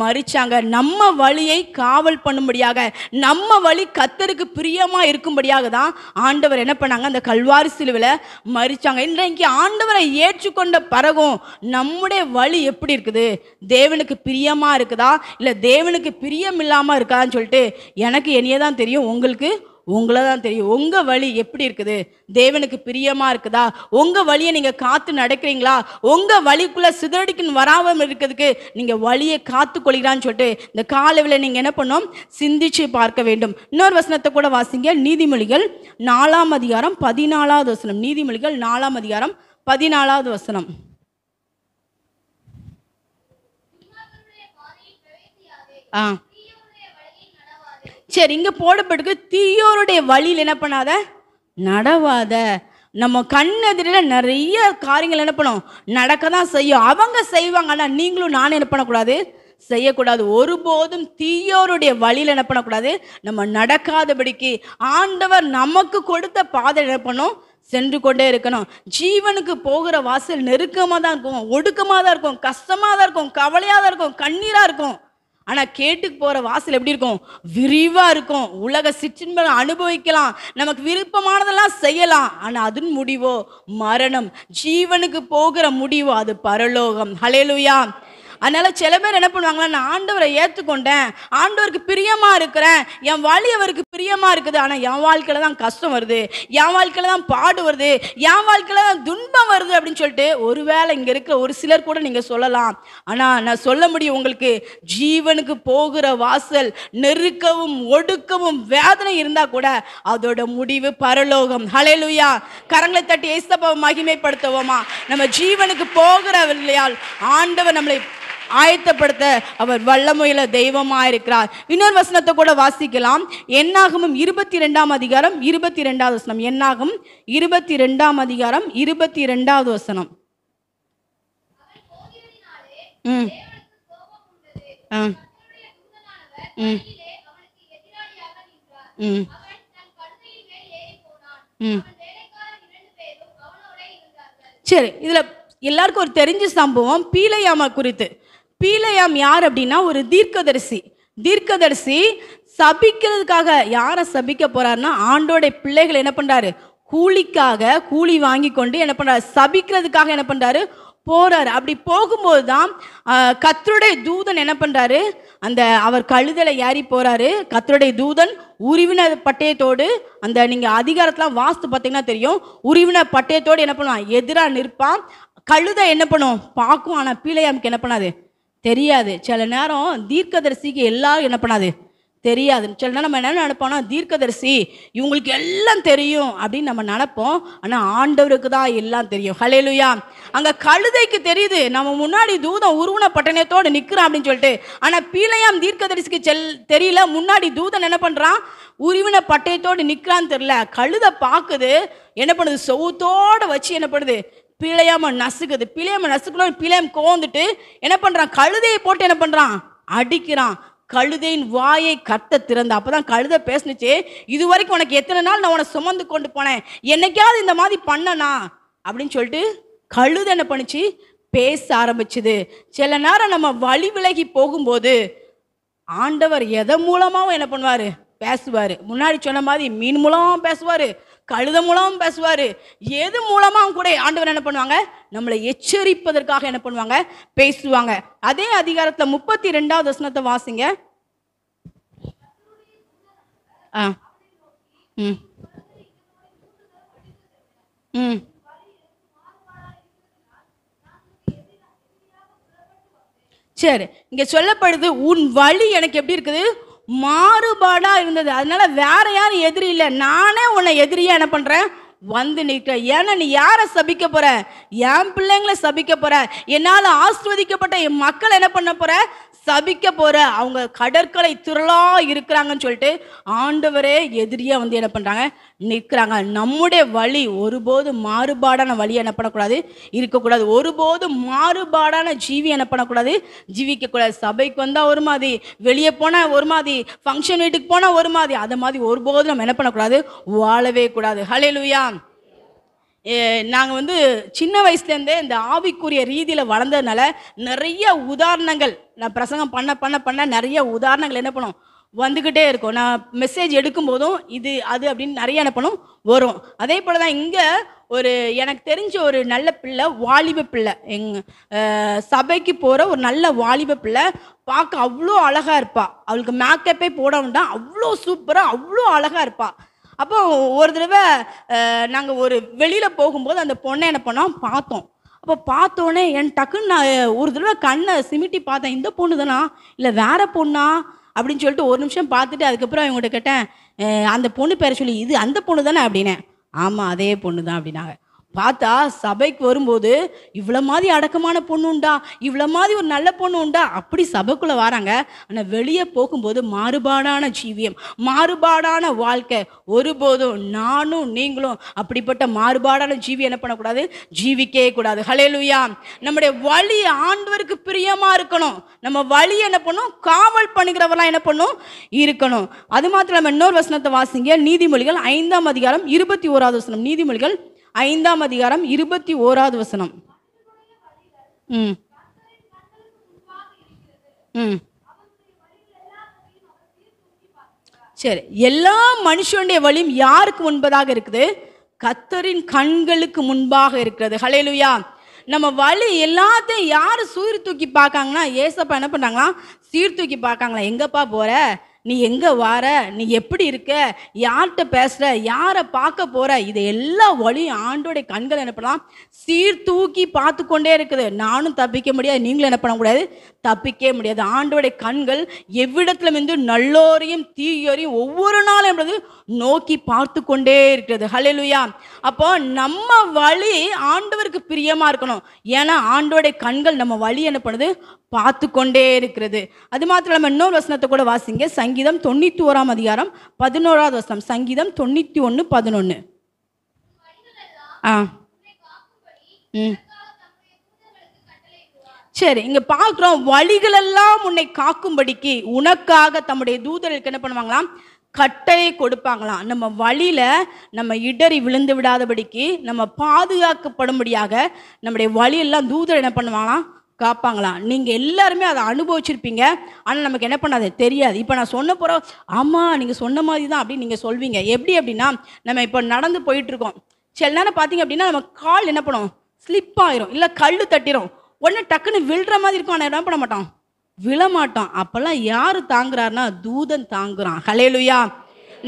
மறிச்சாங்க நம்ம வழியை காவல் பண்ணும்படியாக நம்ம வழி கத்தருக்கு பிரியமாக இருக்கும்படியாக தான் ஆண்டவர் என்ன பண்ணாங்க அந்த கல்வாரி சிலுவில் மறிச்சாங்க இன்றைக்கு ஆண்டவரை ஏற்றுக்கொண்ட பிறகும் நம்முடைய வழி எப்படி இருக்குது தேவனுக்கு பிரியமாக இருக்குதா இல்லை தேவனுக்கு பிரியம் இல்லாமல் இருக்கான்னு சொல்லிட்டு எனக்கு என்னையே தான் தெரியும் உங்களுக்கு உங்களை தான் தெரியும் உங்கள் வழி எப்படி இருக்குது தேவனுக்கு பிரியமாக இருக்குதா உங்கள் வழியை நீங்கள் காத்து நடக்கிறீங்களா உங்கள் வழிக்குள்ளே சிதறடிக்குன்னு வராமல் இருக்கிறதுக்கு நீங்கள் வழியை காத்து கொள்கிறான்னு சொல்லிட்டு இந்த காலவில் நீங்கள் என்ன பண்ணோம் சிந்திச்சு பார்க்க வேண்டும் இன்னொரு வசனத்தை கூட வாசிங்க நீதிமொழிகள் நாலாம் அதிகாரம் பதினாலாவது வசனம் நீதிமொழிகள் நாலாம் அதிகாரம் பதினாலாவது வசனம் ஆ சரி இங்கே போடப்பட்டுக்கு தீயோருடைய வழியில் என்ன பண்ணாத நடவாத நம்ம கண்ணெதிரில நிறைய காரியங்கள் என்ன பண்ணும் நடக்க தான் செய்யும் அவங்க செய்வாங்க ஆனால் நீங்களும் நானும் என்ன பண்ணக்கூடாது செய்யக்கூடாது ஒருபோதும் தீயோருடைய வழியில் என்ன பண்ணக்கூடாது நம்ம நடக்காதபடிக்கு ஆண்டவர் நமக்கு கொடுத்த பாதை என்ன பண்ணும் சென்று கொண்டே இருக்கணும் ஜீவனுக்கு போகிற வாசல் நெருக்கமாக தான் இருக்கும் ஒடுக்கமாக தான் இருக்கும் கஷ்டமாக தான் இருக்கும் கவலையாக தான் இருக்கும் கண்ணீராக இருக்கும் ஆனால் கேட்டுக்கு போகிற வாசல் எப்படி இருக்கும் விரிவாக இருக்கும் உலக சிற்றின்பம் அனுபவிக்கலாம் நமக்கு விருப்பமானதெல்லாம் செய்யலாம் ஆனால் அதன் முடிவோ மரணம் ஜீவனுக்கு போகிற முடிவோ அது பரலோகம் ஹலேலுயா அதனால சில பேர் என்ன பண்ணுவாங்களா நான் ஆண்டவரை ஏற்றுக்கொண்டேன் ஆண்டவருக்கு பிரியமா இருக்கிறேன் என் வழி அவருக்கு பிரியமா இருக்குது ஆனால் என் வாழ்க்கையில தான் கஷ்டம் வருது என் வாழ்க்கையில தான் பாடு வருது என் வாழ்க்கையில தான் துன்பம் வருது அப்படின்னு சொல்லிட்டு ஒருவேளை இங்கே இருக்கிற ஒரு சிலர் கூட நீங்கள் சொல்லலாம் ஆனால் நான் சொல்ல முடியும் உங்களுக்கு ஜீவனுக்கு போகிற வாசல் நெருக்கவும் ஒடுக்கவும் வேதனை இருந்தால் கூட அதோட முடிவு பரலோகம் ஹலேலுயா கரங்களை தட்டி ஏசப்பாவை மகிமைப்படுத்துவோமா நம்ம ஜீவனுக்கு போகிற ஆண்டவர் நம்மளை ஆயத்தப்படுத்த அவர் வல்லமையில தெய்வமாயிருக்கிறார் இன்னொரு வசனத்தை கூட வாசிக்கலாம் என்னாகமும் இருபத்தி ரெண்டாம் அதிகாரம் இருபத்தி ரெண்டாவது வசனம் என்னாகும் இருபத்தி ரெண்டாம் அதிகாரம் இருபத்தி ரெண்டாவது வசனம் ம் ம் ம் ம் சரி இதில் எல்லாருக்கும் ஒரு தெரிஞ்ச சம்பவம் பீலையாமா குறித்து பீலையாம் யார் அப்படின்னா ஒரு தீர்க்கதரிசி தீர்க்கதரிசி சபிக்கிறதுக்காக யாரை சபிக்க போறாருன்னா ஆண்டோடைய பிள்ளைகள் என்ன பண்றாரு கூலிக்காக கூலி வாங்கி கொண்டு என்ன பண்றாரு சபிக்கிறதுக்காக என்ன பண்றாரு போறாரு அப்படி போகும்போது தான் கத்தருடைய தூதன் என்ன பண்றாரு அந்த அவர் கழுதலை ஏறி போறாரு கத்தருடைய தூதன் உருவின பட்டயத்தோடு அந்த நீங்க அதிகாரத்தெலாம் வாஸ்து பார்த்தீங்கன்னா தெரியும் உருவின பட்டயத்தோடு என்ன பண்ணுவான் எதிராக நிற்பான் கழுதை என்ன பண்ணும் பார்க்கும் ஆனால் பீலையாமுக்கு என்ன பண்ணாது தெரியாது சில நேரம் தீர்க்கதரிசிக்கு எல்லாரும் என்ன பண்ணாது தெரியாது சில நேரம் நம்ம என்ன நினைப்போம்னா தீர்க்கதரிசி இவங்களுக்கு எல்லாம் தெரியும் அப்படின்னு நம்ம நினைப்போம் ஆனால் ஆண்டவருக்கு தான் எல்லாம் தெரியும் ஹலேலுயா அங்கே கழுதைக்கு தெரியுது நம்ம முன்னாடி தூதம் உருவன பட்டணத்தோடு நிற்கிறோம் அப்படின்னு சொல்லிட்டு ஆனால் பீலையாம் தீர்க்கதரிசிக்கு செல் தெரியல முன்னாடி தூதன் என்ன பண்ணுறான் உருவின பட்டயத்தோடு நிற்கிறான்னு தெரில கழுதை பார்க்குது என்ன பண்ணுது சவுத்தோடு வச்சு என்ன பண்ணுது பிழையாம நசுக்குது பிழையாம நசுக்கணும் பிழையம் கோந்துட்டு என்ன பண்ணுறான் கழுதையை போட்டு என்ன பண்ணுறான் அடிக்கிறான் கழுதையின் வாயை கத்த திறந்த அப்போதான் கழுதை பேசுனுச்சு இது வரைக்கும் உனக்கு எத்தனை நாள் நான் உனக்கு சுமந்து கொண்டு போனேன் என்னைக்காவது இந்த மாதிரி பண்ணனா அப்படின்னு சொல்லிட்டு கழுதை என்ன பண்ணுச்சு பேச ஆரம்பிச்சுது சில நேரம் நம்ம வழி விலகி போகும்போது ஆண்டவர் எதன் மூலமாகவும் என்ன பண்ணுவார் பேசுவார் முன்னாடி சொன்ன மாதிரி மீன் மூலமாகவும் பேசுவார் கழுத மூலமும் பேசுவார் எது மூலமாக கூட ஆண்டவர் என்ன பண்ணுவாங்க நம்மளை எச்சரிப்பதற்காக என்ன பண்ணுவாங்க பேசுவாங்க அதே அதிகாரத்தில் முப்பத்தி ரெண்டாவது வசனத்தை வாசிங்க ஆ ம் ம் சரி இங்கே சொல்லப்படுது உன் வழி எனக்கு எப்படி இருக்குது மாறுபாடாக இருந்தது அதனால் வேற யாரும் எதிரி இல்லை நானே உன்னை எதிரியா என்ன பண்ணுறேன் வந்து நிற்க ஏன்னா நீ யாரை சபிக்க போற என் பிள்ளைங்களை சபிக்க போற என்னால் ஆஸ்வதிக்கப்பட்ட என் மக்களை என்ன பண்ண போற சபிக்க போற அவங்க கடற்கரை திரளா இருக்கிறாங்கன்னு சொல்லிட்டு ஆண்டவரே எதிரியா வந்து என்ன பண்றாங்க நிற்கிறாங்க நம்முடைய வழி ஒருபோது மாறுபாடான வழி என்ன பண்ணக்கூடாது இருக்கக்கூடாது ஒருபோது மாறுபாடான ஜீவி என்ன பண்ணக்கூடாது ஜீவிக்கக்கூடாது சபைக்கு வந்தால் ஒரு மாதிரி வெளியே போனால் ஒரு மாதிரி ஃபங்க்ஷன் வீட்டுக்கு போனால் ஒரு மாதிரி அதை மாதிரி ஒருபோது நம்ம என்ன பண்ணக்கூடாது வாழவே கூடாது ஹலே லுயான் நாங்கள் வந்து சின்ன வயசுலேருந்தே இந்த ஆவிக்குரிய ரீதியில் வளர்ந்ததுனால நிறைய உதாரணங்கள் நான் பிரசங்கம் பண்ண பண்ண பண்ண நிறைய உதாரணங்கள் என்ன பண்ணும் வந்துக்கிட்டே இருக்கும் நான் மெசேஜ் எடுக்கும்போதும் இது அது அப்படின்னு நிறைய என்ன பண்ணும் வரும் அதே போல் தான் இங்கே ஒரு எனக்கு தெரிஞ்ச ஒரு நல்ல பிள்ளை வாலிப பிள்ளை எங் சபைக்கு போகிற ஒரு நல்ல வாலிப பிள்ளை பார்க்க அவ்வளோ அழகாக இருப்பாள் அவளுக்கு மேக்கப்பே போட வேண்டாம் அவ்வளோ சூப்பராக அவ்வளோ அழகாக இருப்பாள் அப்போ ஒரு தடவை நாங்கள் ஒரு வெளியில் போகும்போது அந்த பொண்ணை என்ன பண்ணோம் பார்த்தோம் அப்போ பார்த்தோன்னே என் டக்குன்னு நான் ஒரு தடவை கண்ணை சிமிட்டி பார்த்தேன் இந்த பொண்ணு தானா இல்லை வேற பொண்ணா அப்படின்னு சொல்லிட்டு ஒரு நிமிஷம் பார்த்துட்டு அதுக்கப்புறம் இவங்ககிட்ட கேட்டேன் அந்த பொண்ணு பேர சொல்லி இது அந்த பொண்ணு தானே அப்படின்னேன் ஆமாம் அதே பொண்ணு தான் அப்படின்னாங்க பார்த்தா சபைக்கு வரும்போது இவ்வளோ மாதிரி அடக்கமான பொண்ணு உண்டா இவ்வளோ மாதிரி ஒரு நல்ல பொண்ணு உண்டா அப்படி சபைக்குள்ளே வராங்க ஆனால் வெளியே போகும்போது மாறுபாடான ஜீவியம் மாறுபாடான வாழ்க்கை ஒருபோதும் நானும் நீங்களும் அப்படிப்பட்ட மாறுபாடான ஜீவி என்ன பண்ணக்கூடாது ஜீவிக்கவே கூடாது ஹலேலுயா நம்முடைய வழி ஆண்டவருக்கு பிரியமாக இருக்கணும் நம்ம வழி என்ன பண்ணும் காவல் பண்ணுகிறவெல்லாம் என்ன பண்ணும் இருக்கணும் அது மாத்திரம் இன்னொரு வசனத்தை வாசிங்க நீதிமொழிகள் ஐந்தாம் அதிகாரம் இருபத்தி ஓராவது வசனம் நீதிமொழிகள் ஐந்தாம் அதிகாரம் இருபத்தி ஓராவது வசனம் ம் ம் சரி எல்லா மனுஷனுடைய வழியும் யாருக்கு முன்பதாக இருக்குது கத்தரின் கண்களுக்கு முன்பாக இருக்கிறது ஹலேலுயா நம்ம வழி எல்லாத்தையும் யார் சீர் தூக்கி பார்க்காங்கன்னா ஏசப்பா என்ன சீர் சீர்தூக்கி பார்க்காங்களா எங்கப்பா போகிற நீ எங்கே வார நீ எப்படி இருக்க யார்கிட்ட பேசுகிற யாரை பார்க்க போகிற இது எல்லா வழியும் ஆண்டோடைய கண்கள் என்ன பண்ணலாம் சீர்தூக்கி பார்த்து கொண்டே இருக்குது நானும் தப்பிக்க முடியாது நீங்களும் என்ன பண்ணக்கூடாது தப்பிக்கவே முடியாது ஆண்டோடைய கண்கள் எவ்விடத்துல இருந்து நல்லோரையும் தீயோரையும் ஒவ்வொரு நாளும் என்பது நோக்கி பார்த்து கொண்டே இருக்கிறது ஹலெலுயா அப்போ நம்ம வழி ஆண்டவருக்கு பிரியமா இருக்கணும் ஏன்னா ஆண்டோடைய கண்கள் நம்ம வழி என்ன பண்ணுது பார்த்து கொண்டே இருக்கிறது அது மாத்திரம் நம்ம இன்னொரு வசனத்தை கூட வாசிங்க சங்கீதம் தொண்ணூற்றி ஓராம் அதிகாரம் பதினோராவது வசனம் சங்கீதம் தொண்ணூற்றி ஒன்று பதினொன்று ஆ ம் சரி இங்க பார்க்குறோம் வழிகளெல்லாம் உன்னை காக்கும்படிக்கு உனக்காக தம்முடைய தூதர்களுக்கு என்ன பண்ணுவாங்களாம் கட்டையை கொடுப்பாங்களாம் நம்ம வழியில நம்ம இடறி விழுந்து விடாதபடிக்கு நம்ம பாதுகாக்கப்படும்படியாக நம்முடைய வழியெல்லாம் தூதர் என்ன பண்ணுவாங்களாம் காப்பாங்களாம் நீங்கள் எல்லாருமே அதை அனுபவிச்சிருப்பீங்க ஆனால் நமக்கு என்ன பண்ணாது தெரியாது இப்போ நான் சொன்ன போகிற ஆமாம் நீங்கள் சொன்ன மாதிரி தான் அப்படின்னு நீங்கள் சொல்வீங்க எப்படி அப்படின்னா நம்ம இப்போ நடந்து போயிட்டுருக்கோம் சில நேரம் பார்த்தீங்க அப்படின்னா நம்ம கால் என்ன பண்ணுவோம் ஸ்லிப் ஆயிரும் இல்லை கல் தட்டிடும் உடனே டக்குன்னு விழுற மாதிரி இருக்கும் ஆனால் என்ன பண்ண மாட்டான் விழமாட்டான் அப்பெல்லாம் யார் தாங்குறாருன்னா தூதன் தாங்குறான் ஹலேலுயா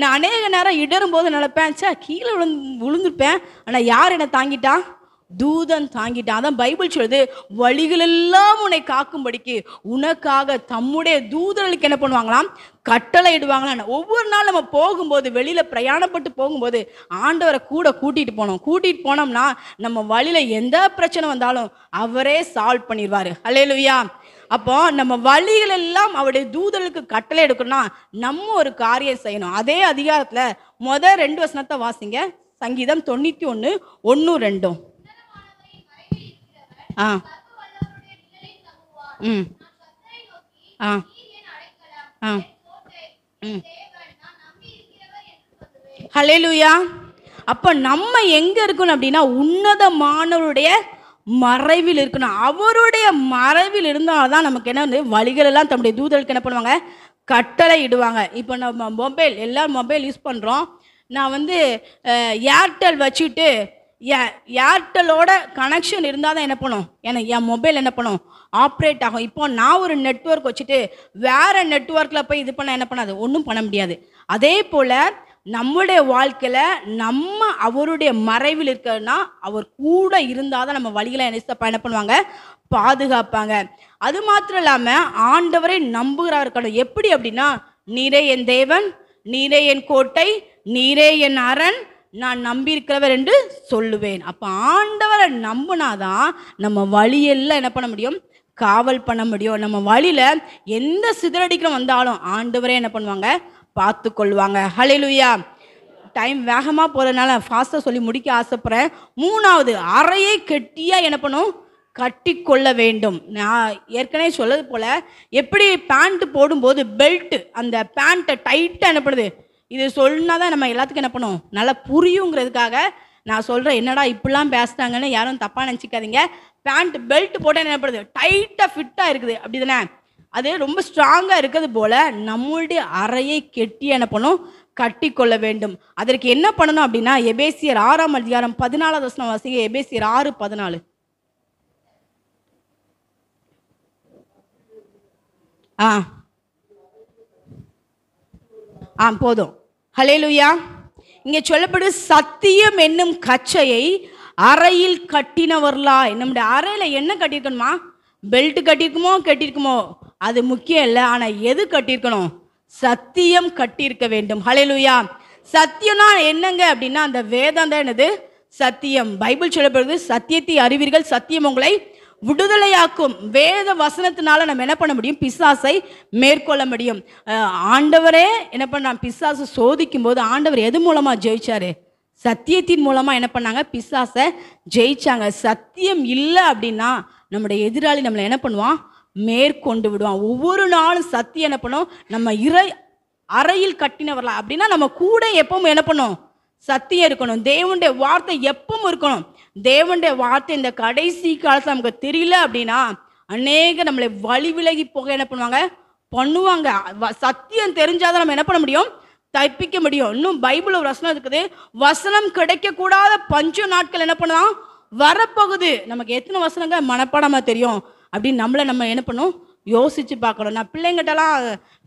நான் அநேக நேரம் இடரும் போது நினைப்பேன் சே கீழே விழுந்து விழுந்துருப்பேன் ஆனால் யார் என்னை தாங்கிட்டா தூதன் தாங்கிட்டான் அதான் பைபிள் சொல்லுது வழிகளெல்லாம் உன்னை காக்கும்படிக்கு உனக்காக தம்முடைய தூதர்களுக்கு என்ன பண்ணுவாங்களாம் கட்டளை இடுவாங்களாம் ஒவ்வொரு நாள் நம்ம போகும்போது வெளியில் பிரயாணப்பட்டு போகும்போது ஆண்டவரை கூட கூட்டிகிட்டு போனோம் கூட்டிகிட்டு போனோம்னா நம்ம வழியில் எந்த பிரச்சனை வந்தாலும் அவரே சால்வ் பண்ணிடுவார் அலையலுவியா அப்போ நம்ம வழிகள் எல்லாம் அவருடைய தூதர்களுக்கு கட்டளை எடுக்கணும்னா நம்ம ஒரு காரியம் செய்யணும் அதே அதிகாரத்தில் மொதல் ரெண்டு வசனத்தை வாசிங்க சங்கீதம் தொண்ணூற்றி ஒன்று ஒன்று ரெண்டும் ஆ ம் ஆ ஆ ம் ஹலேலுயா அப்போ நம்ம எங்கே இருக்கணும் அப்படின்னா உன்னதமானவருடைய மறைவில் இருக்கணும் அவருடைய மறைவில் இருந்தால் தான் நமக்கு என்ன வந்து வழிகளெல்லாம் தம்முடைய தூதலுக்கு என்ன பண்ணுவாங்க கட்டளை இடுவாங்க இப்போ நம்ம மொபைல் எல்லாரும் மொபைல் யூஸ் பண்ணுறோம் நான் வந்து ஏர்டெல் வச்சுட்டு ஏர்டெலோட கனெக்ஷன் இருந்தால் தான் என்ன பண்ணும் ஏன்னா என் மொபைல் என்ன பண்ணும் ஆப்ரேட் ஆகும் இப்போ நான் ஒரு நெட்ஒர்க் வச்சுட்டு வேறு நெட்ஒர்க்கில் போய் இது பண்ண என்ன பண்ணாது ஒன்றும் பண்ண முடியாது அதே போல் நம்முடைய வாழ்க்கையில் நம்ம அவருடைய மறைவில் இருக்கிறன்னா அவர் கூட இருந்தால் தான் நம்ம வழியில் என்ன என்ன பண்ணுவாங்க பாதுகாப்பாங்க அது மாத்திரம் இல்லாமல் ஆண்டவரை நம்புகிறா எப்படி அப்படின்னா நீரே என் தேவன் நீரே என் கோட்டை நீரே என் அரண் நான் நம்பியிருக்கிறவர் என்று சொல்லுவேன் அப்போ ஆண்டவரை நம்பினாதான் நம்ம வழியெல்லாம் என்ன பண்ண முடியும் காவல் பண்ண முடியும் நம்ம வழியில் எந்த சிதறடிக்கிற வந்தாலும் ஆண்டவரே என்ன பண்ணுவாங்க பார்த்து கொள்வாங்க ஹலிலுயா டைம் வேகமாக போகிறதுனால ஃபாஸ்ட்டாக சொல்லி முடிக்க ஆசைப்பட்றேன் மூணாவது அறையை கெட்டியாக என்ன பண்ணும் கட்டி கொள்ள வேண்டும் நான் ஏற்கனவே சொல்லது போல் எப்படி பேண்ட்டு போடும்போது பெல்ட்டு அந்த பேண்ட்டை டைட்டாக என்ன பண்ணுது இது சொல்லினா தான் நம்ம எல்லாத்துக்கும் என்ன பண்ணும் நல்லா புரியுங்கிறதுக்காக நான் சொல்கிறேன் என்னடா இப்படிலாம் பேசுகிறாங்கன்னு யாரும் தப்பாக நினச்சிக்காதீங்க பேண்ட் பெல்ட் போட்டால் என்ன டைட்டாக ஃபிட்டாக இருக்குது அப்படி தானே அது ரொம்ப ஸ்ட்ராங்காக இருக்கிறது போல் நம்மளுடைய அறையை கெட்டி என்ன பண்ணும் கட்டி கொள்ள வேண்டும் அதற்கு என்ன பண்ணணும் அப்படின்னா எபேசியர் ஆறாம் அதிகாரம் பதினாலாவது வருஷம் வாசிக்க எபேசியர் ஆறு பதினாலு ஆ ஆ போதும் ஹலேலுயா இங்கே சொல்லப்படும் சத்தியம் என்னும் கச்சையை அறையில் கட்டினவர்களா நம்முடைய அறையில் என்ன கட்டியிருக்கணுமா பெல்ட் கட்டியிருக்குமோ கட்டியிருக்குமோ அது முக்கியம் இல்லை ஆனால் எது கட்டியிருக்கணும் சத்தியம் கட்டியிருக்க வேண்டும் ஹலேலுயா சத்தியம்னா என்னங்க அப்படின்னா அந்த வேதம் தான் என்னது சத்தியம் பைபிள் சொல்லப்படுறது சத்தியத்தை அறிவீர்கள் சத்தியம் உங்களை விடுதலையாக்கும் வேத வசனத்தினால நம்ம என்ன பண்ண முடியும் பிசாசை மேற்கொள்ள முடியும் ஆண்டவரே என்ன பண்ணான் பிசாசு சோதிக்கும் போது ஆண்டவர் எது மூலமாக ஜெயிச்சாரு சத்தியத்தின் மூலமாக என்ன பண்ணாங்க பிசாசை ஜெயிச்சாங்க சத்தியம் இல்லை அப்படின்னா நம்முடைய எதிராளி நம்மளை என்ன பண்ணுவான் மேற்கொண்டு விடுவான் ஒவ்வொரு நாளும் சத்தியம் என்ன பண்ணும் நம்ம இறை அறையில் வரலாம் அப்படின்னா நம்ம கூட எப்பவும் என்ன பண்ணும் சத்தியம் இருக்கணும் தேவனுடைய வார்த்தை எப்பவும் இருக்கணும் தேவனுடைய வார்த்தை இந்த கடைசி காலத்தில் நமக்கு தெரியல அப்படின்னா அநேக நம்மளை வழி விலகி போக என்ன பண்ணுவாங்க பண்ணுவாங்க சத்தியம் தெரிஞ்சாதான் நம்ம என்ன பண்ண முடியும் தப்பிக்க முடியும் இன்னும் பைபிள் ஒரு வசனம் இருக்குது வசனம் கிடைக்கக்கூடாத பஞ்ச நாட்கள் என்ன பண்ணலாம் வரப்போகுது நமக்கு எத்தனை வசனங்க மனப்பாடமாக தெரியும் அப்படின்னு நம்மளை நம்ம என்ன பண்ணும் யோசிச்சு பார்க்கணும் நான் பிள்ளைங்கிட்டலாம்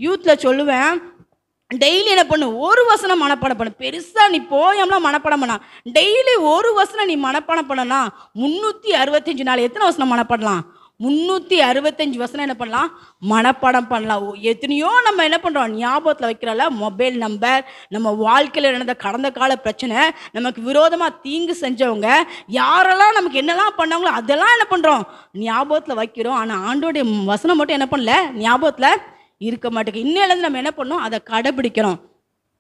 யூத்தில் சொல்லுவேன் டெய்லி என்ன பண்ணு ஒரு வசனம் மனப்பாடம் பண்ணு பெருசாக நீ போயம்லாம் மனப்பாடம் பண்ணா டெய்லி ஒரு வசனம் நீ மனப்பாடம் பண்ணனா முந்நூற்றி அறுபத்தஞ்சு நாள் எத்தனை வசனம் மனப்படலாம் முந்நூற்றி அறுபத்தஞ்சு வசனம் என்ன பண்ணலாம் மனப்பாடம் பண்ணலாம் எத்தனையோ நம்ம என்ன பண்ணுறோம் ஞாபகத்தில் வைக்கிறால மொபைல் நம்பர் நம்ம வாழ்க்கையில் நடந்த கடந்த கால பிரச்சனை நமக்கு விரோதமாக தீங்கு செஞ்சவங்க யாரெல்லாம் நமக்கு என்னெல்லாம் பண்ணாங்களோ அதெல்லாம் என்ன பண்ணுறோம் ஞாபகத்தில் வைக்கிறோம் ஆனால் ஆண்டோடைய வசனம் மட்டும் என்ன பண்ணல ஞாபகத்தில் இருக்க மாட்டேங்குது இன்னிலேருந்து நம்ம என்ன பண்ணோம் அதை கடைப்பிடிக்கிறோம்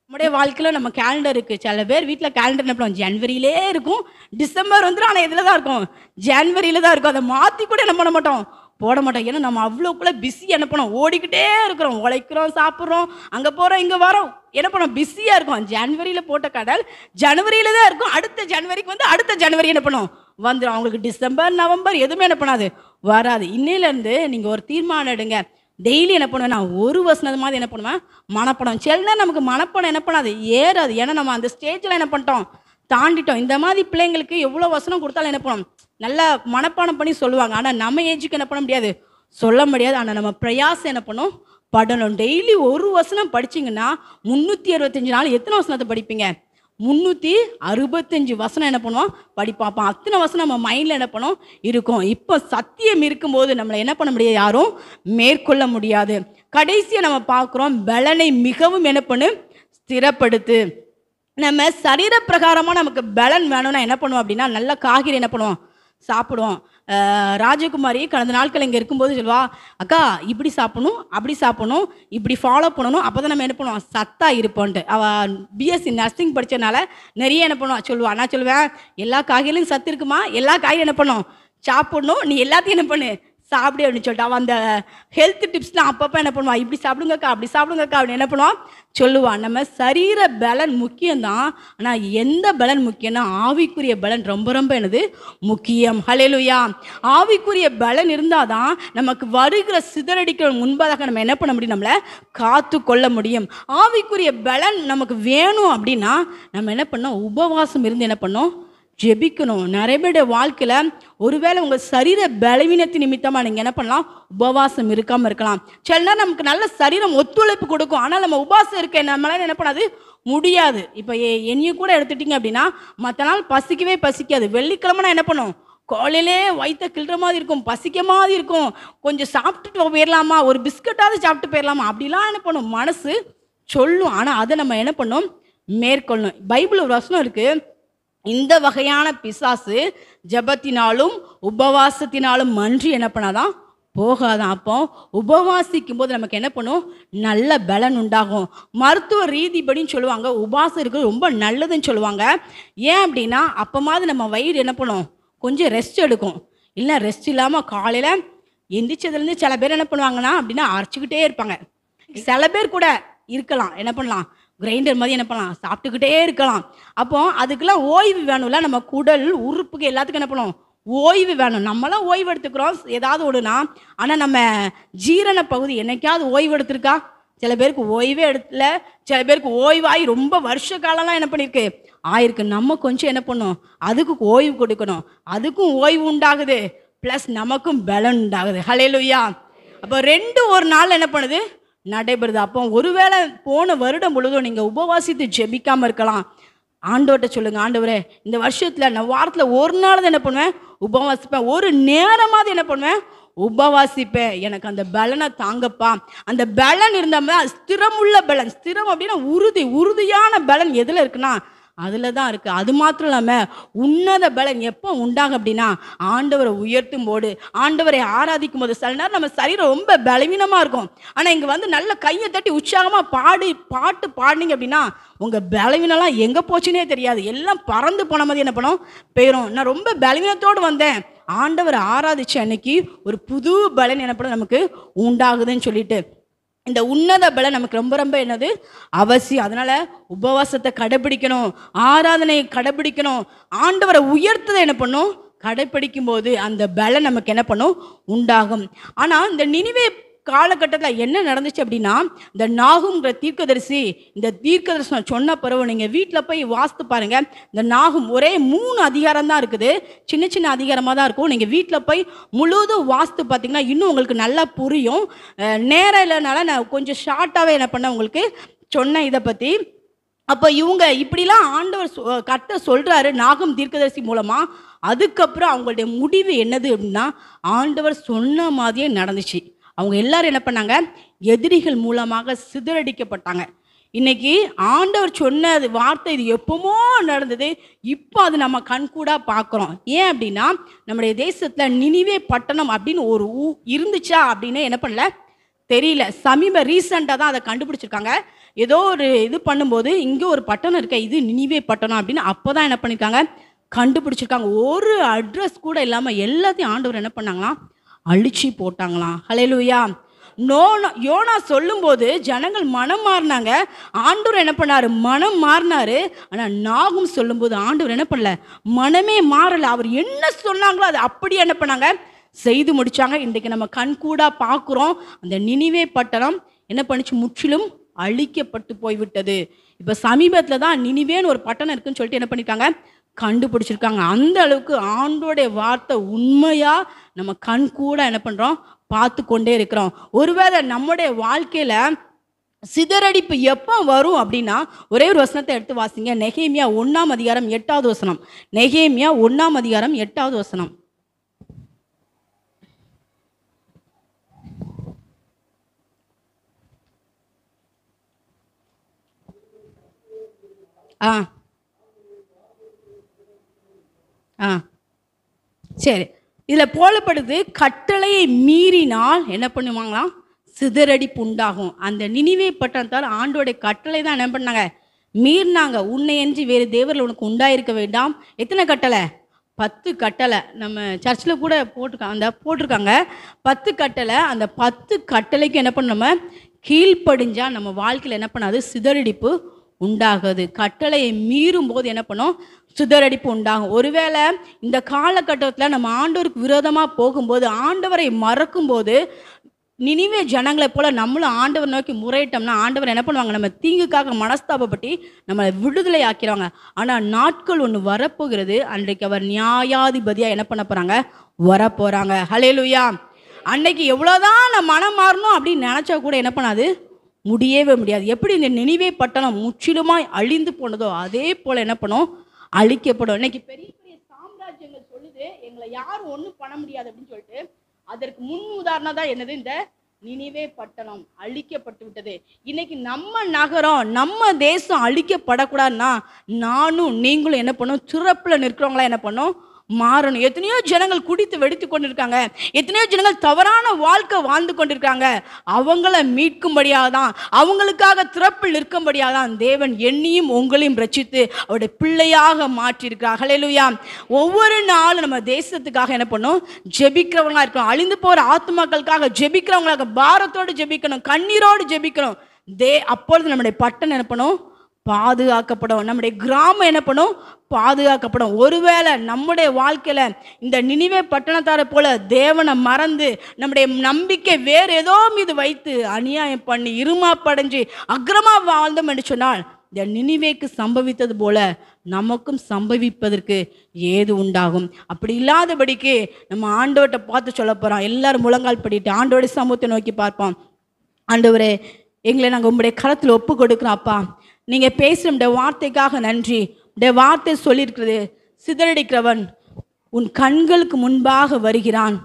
நம்முடைய வாழ்க்கையில் நம்ம கேலண்டர் இருக்குது சில பேர் வீட்டில் கேலண்டர் என்ன பண்ணுவோம் ஜனவரியிலே இருக்கும் டிசம்பர் வந்துடும் ஆனால் இதில் தான் இருக்கும் ஜனவரியில் தான் இருக்கும் அதை மாற்றி கூட என்ன பண்ண மாட்டோம் போட மாட்டோம் ஏன்னா நம்ம அவ்வளோக்குள்ளே பிஸி என்ன பண்ணோம் ஓடிக்கிட்டே இருக்கிறோம் உழைக்கிறோம் சாப்பிட்றோம் அங்கே போகிறோம் இங்கே வரோம் என்ன பண்ணோம் பிஸியாக இருக்கும் ஜனவரியில் போட்ட கடல் ஜனவரியில் தான் இருக்கும் அடுத்த ஜனவரிக்கு வந்து அடுத்த ஜனவரி என்ன பண்ணுவோம் வந்துடும் அவங்களுக்கு டிசம்பர் நவம்பர் எதுவுமே என்ன பண்ணாது வராது இன்னிலேருந்து நீங்கள் ஒரு தீர்மானம் எடுங்க டெய்லி என்ன பண்ணுவேன் நான் ஒரு வருஷம் மாதிரி என்ன பண்ணுவேன் மனப்படம் செல்னா நமக்கு மனப்படம் என்ன பண்ணாது ஏறாது ஏன்னா நம்ம அந்த ஸ்டேஜில் என்ன பண்ணிட்டோம் தாண்டிட்டோம் இந்த மாதிரி பிள்ளைங்களுக்கு எவ்வளோ வசனம் கொடுத்தாலும் என்ன பண்ணணும் நல்லா மனப்பாடம் பண்ணி சொல்லுவாங்க ஆனால் நம்ம ஏஜுக்கு என்ன பண்ண முடியாது சொல்ல முடியாது ஆனால் நம்ம பிரயாசம் என்ன பண்ணும் படணும் டெய்லி ஒரு வசனம் படிச்சிங்கன்னா முந்நூற்றி அறுபத்தஞ்சு நாள் எத்தனை வசனத்தை படிப்பீங்க முந்நூற்றி அறுபத்தஞ்சு வசனம் என்ன பண்ணுவோம் படி பார்ப்போம் அத்தனை வசனம் நம்ம மைண்டில் என்ன பண்ணோம் இருக்கும் இப்போ சத்தியம் இருக்கும்போது நம்மளை என்ன பண்ண முடியாது யாரும் மேற்கொள்ள முடியாது கடைசியாக நம்ம பார்க்குறோம் பலனை மிகவும் என்ன பண்ணு ஸ்திரப்படுத்து நம்ம சரீர பிரகாரமாக நமக்கு பலன் வேணும்னா என்ன பண்ணுவோம் அப்படின்னா நல்ல காய்கறி என்ன பண்ணுவோம் சாப்பிடுவோம் ராஜகுமாரி கடந்த நாட்கள் இங்கே இருக்கும்போது சொல்லுவா அக்கா இப்படி சாப்பிடணும் அப்படி சாப்பிடணும் இப்படி ஃபாலோ பண்ணணும் அப்போ தான் நம்ம என்ன பண்ணுவோம் சத்தாக இருப்போன்ட்டு அவள் பிஎஸ்சி நர்சிங் படித்தனால நிறைய என்ன பண்ணுவா சொல்லுவாள் நான் சொல்லுவேன் எல்லா காய்கறிலையும் சத்து இருக்குமா எல்லா காயும் என்ன பண்ணும் சாப்பிடணும் நீ எல்லாத்தையும் என்ன பண்ணு சாப்பிடு அப்படின்னு சொல்லிட்டு அவன் அந்த ஹெல்த் டிப்ஸ்லாம் அப்பப்போ என்ன பண்ணுவான் இப்படி சாப்பிடுங்கக்கா அப்படி சாப்பிடுங்கக்கா அப்படின்னு என்ன பண்ணுவான் சொல்லுவான் நம்ம சரீர பலன் முக்கியம்தான் ஆனால் எந்த பலன் முக்கியம்னா ஆவிக்குரிய பலன் ரொம்ப ரொம்ப எனது முக்கியம் ஹலெலுயா ஆவிக்குரிய பலன் இருந்தால் தான் நமக்கு வருகிற சிதறடிக்க முன்பதாக நம்ம என்ன பண்ண முடியும் நம்மளை காத்து கொள்ள முடியும் ஆவிக்குரிய பலன் நமக்கு வேணும் அப்படின்னா நம்ம என்ன பண்ணோம் உபவாசம் இருந்து என்ன பண்ணோம் ஜெபிக்கணும் நிறைய பேருடைய வாழ்க்கையில் ஒருவேளை உங்கள் சரீர பலவீனத்து நிமித்தமாக நீங்கள் என்ன பண்ணலாம் உபவாசம் இருக்காமல் இருக்கலாம் சில நேரம் நமக்கு நல்ல சரீரம் ஒத்துழைப்பு கொடுக்கும் ஆனால் நம்ம உபவாசம் இருக்க நம்மளால என்ன பண்ணாது முடியாது இப்போ என்னையும் கூட எடுத்துட்டீங்க அப்படின்னா மற்ற நாள் பசிக்கவே பசிக்காது வெள்ளிக்கிழமை நான் என்ன பண்ணும் காலையிலே வயிற்ற கிழற மாதிரி இருக்கும் பசிக்க மாதிரி இருக்கும் கொஞ்சம் சாப்பிட்டுட்டு போயிடலாமா ஒரு பிஸ்கட்டாவது சாப்பிட்டு போயிடலாமா அப்படிலாம் என்ன பண்ணும் மனசு சொல்லும் ஆனால் அதை நம்ம என்ன பண்ணும் மேற்கொள்ளணும் பைபிள் ஒரு வசனம் இருக்குது இந்த வகையான பிசாசு ஜபத்தினாலும் உபவாசத்தினாலும் மன்றி என்ன பண்ணாதான் போகாதான் அப்போ உபவாசிக்கும் போது நமக்கு என்ன பண்ணும் நல்ல பலன் உண்டாகும் மருத்துவ ரீதிப்படின்னு சொல்லுவாங்க உபாசம் இருக்கிறது ரொம்ப நல்லதுன்னு சொல்லுவாங்க ஏன் அப்படின்னா அப்போமாவது நம்ம வயிறு என்ன பண்ணும் கொஞ்சம் ரெஸ்ட் எடுக்கும் இல்லை ரெஸ்ட் இல்லாமல் காலையில் எந்திரிச்சதுலேருந்து சில பேர் என்ன பண்ணுவாங்கன்னா அப்படின்னா அரைச்சிக்கிட்டே இருப்பாங்க சில பேர் கூட இருக்கலாம் என்ன பண்ணலாம் கிரைண்டர் மாதிரி என்ன பண்ணலாம் சாப்பிட்டுக்கிட்டே இருக்கலாம் அப்போ அதுக்கெல்லாம் ஓய்வு வேணும்ல நம்ம குடல் உறுப்புக்கு எல்லாத்துக்கும் என்ன பண்ணுவோம் ஓய்வு வேணும் நம்மளாம் ஓய்வு எடுத்துக்கிறோம் ஏதாவது ஒடுனா ஆனால் நம்ம ஜீரண பகுதி என்னைக்காவது ஓய்வு எடுத்திருக்கா சில பேருக்கு ஓய்வே எடுத்துல சில பேருக்கு ஓய்வாகி ரொம்ப வருஷ காலம்லாம் என்ன பண்ணியிருக்கு ஆயிருக்கு நம்ம கொஞ்சம் என்ன பண்ணும் அதுக்கு ஓய்வு கொடுக்கணும் அதுக்கும் ஓய்வு உண்டாகுது ப்ளஸ் நமக்கும் பலன் உண்டாகுது ஹலே லுய்யா அப்போ ரெண்டு ஒரு நாள் என்ன பண்ணுது நடைபெறுது அப்போ ஒருவேளை போன வருடம் முழுதும் நீங்கள் உபவாசித்து ஜெபிக்காமல் இருக்கலாம் ஆண்டோட்ட சொல்லுங்க ஆண்டவரே இந்த வருஷத்தில் நான் வாரத்தில் ஒரு நாள் என்ன பண்ணுவேன் உபவாசிப்பேன் ஒரு நேரமாவது என்ன பண்ணுவேன் உபவாசிப்பேன் எனக்கு அந்த பலனை தாங்கப்பா அந்த பலன் இருந்தால் ஸ்திரமுள்ள பலன் ஸ்திரம் அப்படின்னா உறுதி உறுதியான பலன் எதில் இருக்குன்னா அதில் தான் இருக்குது அது மாத்திரம் இல்லாமல் உன்னத பலன் எப்போ உண்டாகும் அப்படின்னா ஆண்டவரை உயர்த்தும் போது ஆண்டவரை ஆராதிக்கும் போது சில நேரம் நம்ம சரீரம் ரொம்ப பலவீனமாக இருக்கும் ஆனால் இங்கே வந்து நல்ல கையை தட்டி உற்சாகமாக பாடி பாட்டு பாடினீங்க அப்படின்னா உங்கள் பலவீனம்லாம் எங்கே போச்சுன்னே தெரியாது எல்லாம் பறந்து போன மாதிரி என்ன பண்ணோம் போயிடும் நான் ரொம்ப பலவீனத்தோடு வந்தேன் ஆண்டவர் ஆராதிச்ச அன்னைக்கு ஒரு புது பலன் எனப்படும் நமக்கு உண்டாகுதுன்னு சொல்லிட்டு இந்த உன்னத பலம் நமக்கு ரொம்ப ரொம்ப என்னது அவசியம் அதனால் உபவாசத்தை கடைபிடிக்கணும் ஆராதனையை கடைபிடிக்கணும் ஆண்டவரை உயர்த்ததை என்ன பண்ணும் கடைப்பிடிக்கும் போது அந்த பலம் நமக்கு என்ன பண்ணும் உண்டாகும் ஆனால் இந்த நினைவே காலகட்டத்தில் என்ன நடந்துச்சு அப்படின்னா இந்த நாகுங்கிற தீர்க்கதரிசி இந்த தீர்க்கதரிசனம் சொன்ன பிறகு நீங்கள் வீட்டில் போய் வாஸ்து பாருங்கள் இந்த நாகும் ஒரே மூணு அதிகாரம் தான் இருக்குது சின்ன சின்ன அதிகாரமாக தான் இருக்கும் நீங்கள் வீட்டில் போய் முழுதும் வாஸ்து பார்த்தீங்கன்னா இன்னும் உங்களுக்கு நல்லா புரியும் நேரம் இல்லைனால நான் கொஞ்சம் ஷார்ட்டாகவே என்ன பண்ண உங்களுக்கு சொன்னேன் இதை பற்றி அப்போ இவங்க இப்படிலாம் ஆண்டவர் கட்ட சொல்கிறாரு நாகம் தீர்க்கதரிசி மூலமாக அதுக்கப்புறம் அவங்களுடைய முடிவு என்னது அப்படின்னா ஆண்டவர் சொன்ன மாதிரியே நடந்துச்சு அவங்க எல்லாரும் என்ன பண்ணாங்க எதிரிகள் மூலமாக சிதறடிக்கப்பட்டாங்க இன்னைக்கு ஆண்டவர் சொன்ன அது வார்த்தை இது எப்பவுமோ நடந்தது இப்போ அது நம்ம கண்கூடா பார்க்குறோம் ஏன் அப்படின்னா நம்முடைய தேசத்தில் நினைவே பட்டணம் அப்படின்னு ஒரு ஊ இருந்துச்சா அப்படின்னு என்ன பண்ணல தெரியல சமீப ரீசெண்டாக தான் அதை கண்டுபிடிச்சிருக்காங்க ஏதோ ஒரு இது பண்ணும்போது இங்கே ஒரு பட்டணம் இருக்க இது நினைவே பட்டணம் அப்படின்னு அப்போ தான் என்ன பண்ணியிருக்காங்க கண்டுபிடிச்சிருக்காங்க ஒரு அட்ரஸ் கூட இல்லாமல் எல்லாத்தையும் ஆண்டவர் என்ன பண்ணாங்கன்னா அழிச்சு போட்டாங்களாம் ஹலெலுயா நோனா யோனா சொல்லும்போது ஜனங்கள் மனம் மாறினாங்க ஆண்டவர் என்ன பண்ணார் மனம் மாறினாரு ஆனால் நாகும் சொல்லும்போது ஆண்டவர் என்ன பண்ணல மனமே மாறலை அவர் என்ன சொன்னாங்களோ அது அப்படியே என்ன பண்ணாங்க செய்து முடித்தாங்க இன்றைக்கு நம்ம கண் கண்கூடாக பார்க்குறோம் அந்த நினைவே பட்டணம் என்ன பண்ணிச்சு முற்றிலும் அழிக்கப்பட்டு போய்விட்டது இப்போ சமீபத்தில் தான் நினைவேன்னு ஒரு பட்டணம் இருக்குன்னு சொல்லிட்டு என்ன பண்ணியிருக்காங்க கண்டுபிடிச்சிருக்காங்க அந்த அளவுக்கு ஆண்டோடைய வார்த்தை உண்மையாக நம்ம கண் கூட என்ன பண்ணுறோம் பார்த்து கொண்டே இருக்கிறோம் ஒருவேளை நம்முடைய வாழ்க்கையில் சிதறடிப்பு எப்போ வரும் அப்படின்னா ஒரே ஒரு வசனத்தை எடுத்து வாசிங்க நெகேமியா ஒன்றாம் அதிகாரம் எட்டாவது வசனம் நெகேமியா ஒன்றாம் அதிகாரம் எட்டாவது வசனம் ஆ ஆ சரி இதில் போலப்படுது கட்டளையை மீறினால் என்ன பண்ணுவாங்களாம் சிதறடிப்பு உண்டாகும் அந்த நினைவே பட்டத்தால் ஆண்டோடைய கட்டளை தான் என்ன பண்ணாங்க மீறினாங்க உன்னை என்று வேறு தேவரில் உனக்கு உண்டாயிருக்க வேண்டாம் எத்தனை கட்டளை பத்து கட்டளை நம்ம சர்ச்சில் கூட போட்டிருக்காங்க அந்த போட்டிருக்காங்க பத்து கட்டளை அந்த பத்து கட்டளைக்கு என்ன பண்ண கீழ்ப்படிஞ்சால் நம்ம வாழ்க்கையில் என்ன பண்ணாது சிதறடிப்பு உண்டாகுது கட்டளையை மீறும் போது என்ன பண்ணும் சுதரடிப்பு உண்டாகும் ஒருவேளை இந்த காலகட்டத்தில் நம்ம ஆண்டோருக்கு விரோதமாக போகும்போது ஆண்டவரை மறக்கும்போது நினைவே ஜனங்களை போல நம்மளும் ஆண்டவர் நோக்கி முறையிட்டோம்னா ஆண்டவர் என்ன பண்ணுவாங்க நம்ம தீங்குக்காக மனஸ்தாபப்பட்டு நம்மளை விடுதலை ஆக்கிடுவாங்க ஆனால் நாட்கள் ஒன்று வரப்போகிறது அன்றைக்கு அவர் நியாயாதிபதியாக என்ன பண்ண போகிறாங்க வரப்போகிறாங்க ஹலே லுயா அன்னைக்கு எவ்வளோதான் நான் மனம் மாறணும் அப்படின்னு நினச்சா கூட என்ன பண்ணாது முடியவே முடியாது எப்படி இந்த நினைவே பட்டணம் முற்றிலுமாய் அழிந்து போனதோ அதே போல் என்ன பண்ணும் அழிக்கப்படும் இன்னைக்கு பெரிய பெரிய சாம்ராஜ்யங்கள் சொல்லுது எங்களை யாரும் ஒன்றும் பண்ண முடியாது அப்படின்னு சொல்லிட்டு அதற்கு முன் உதாரணம் தான் என்னது இந்த நினைவே பட்டணம் அழிக்கப்பட்டு விட்டது இன்னைக்கு நம்ம நகரம் நம்ம தேசம் அழிக்கப்படக்கூடாதுன்னா நானும் நீங்களும் என்ன பண்ணும் சிறப்பில் நிற்கிறவங்களா என்ன பண்ணும் மாறணும் எத்தனையோ ஜனங்கள் குடித்து வெடித்து கொண்டிருக்காங்க எத்தனையோ ஜனங்கள் தவறான வாழ்க்கை வாழ்ந்து கொண்டிருக்காங்க அவங்கள மீட்கும்படியாக தான் அவங்களுக்காக திறப்பில் நிற்கும்படியாக தான் தேவன் என்னையும் உங்களையும் ரச்சித்து அவருடைய பிள்ளையாக மாற்றியிருக்கிறார் ஹலையிலுயா ஒவ்வொரு நாளும் நம்ம தேசத்துக்காக என்ன பண்ணும் ஜெபிக்கிறவங்களாக இருக்கணும் அழிந்து போகிற ஆத்மாக்களுக்காக ஜெபிக்கிறவங்களாக பாரத்தோடு ஜெபிக்கணும் கண்ணீரோடு ஜெபிக்கணும் தே அப்பொழுது நம்முடைய பட்டன் என்ன பண்ணும் பாதுகாக்கப்படும் நம்முடைய கிராமம் என்ன பண்ணும் பாதுகாக்கப்படும் ஒருவேளை நம்முடைய வாழ்க்கையில் இந்த நினைவே பட்டணத்தாரை போல தேவனை மறந்து நம்முடைய நம்பிக்கை வேறு ஏதோ மீது வைத்து அநியாயம் பண்ணி இருமாப்படைஞ்சு அக்கிரமாக வாழ்ந்தோம் என்று சொன்னால் இந்த நினைவேக்கு சம்பவித்தது போல நமக்கும் சம்பவிப்பதற்கு ஏது உண்டாகும் அப்படி இல்லாதபடிக்கு நம்ம ஆண்டோட்ட பார்த்து சொல்ல போகிறோம் எல்லாரும் முழங்கால் படிட்டு ஆண்டோட சமூகத்தை நோக்கி பார்ப்போம் ஆண்டவரே எங்களை நாங்கள் உங்களுடைய களத்தில் ஒப்பு கொடுக்குறோம் அப்பா நீங்கள் பேசுகிற வார்த்தைக்காக நன்றி உடைய வார்த்தை சொல்லியிருக்கிறது சிதறடிக்கிறவன் உன் கண்களுக்கு முன்பாக வருகிறான்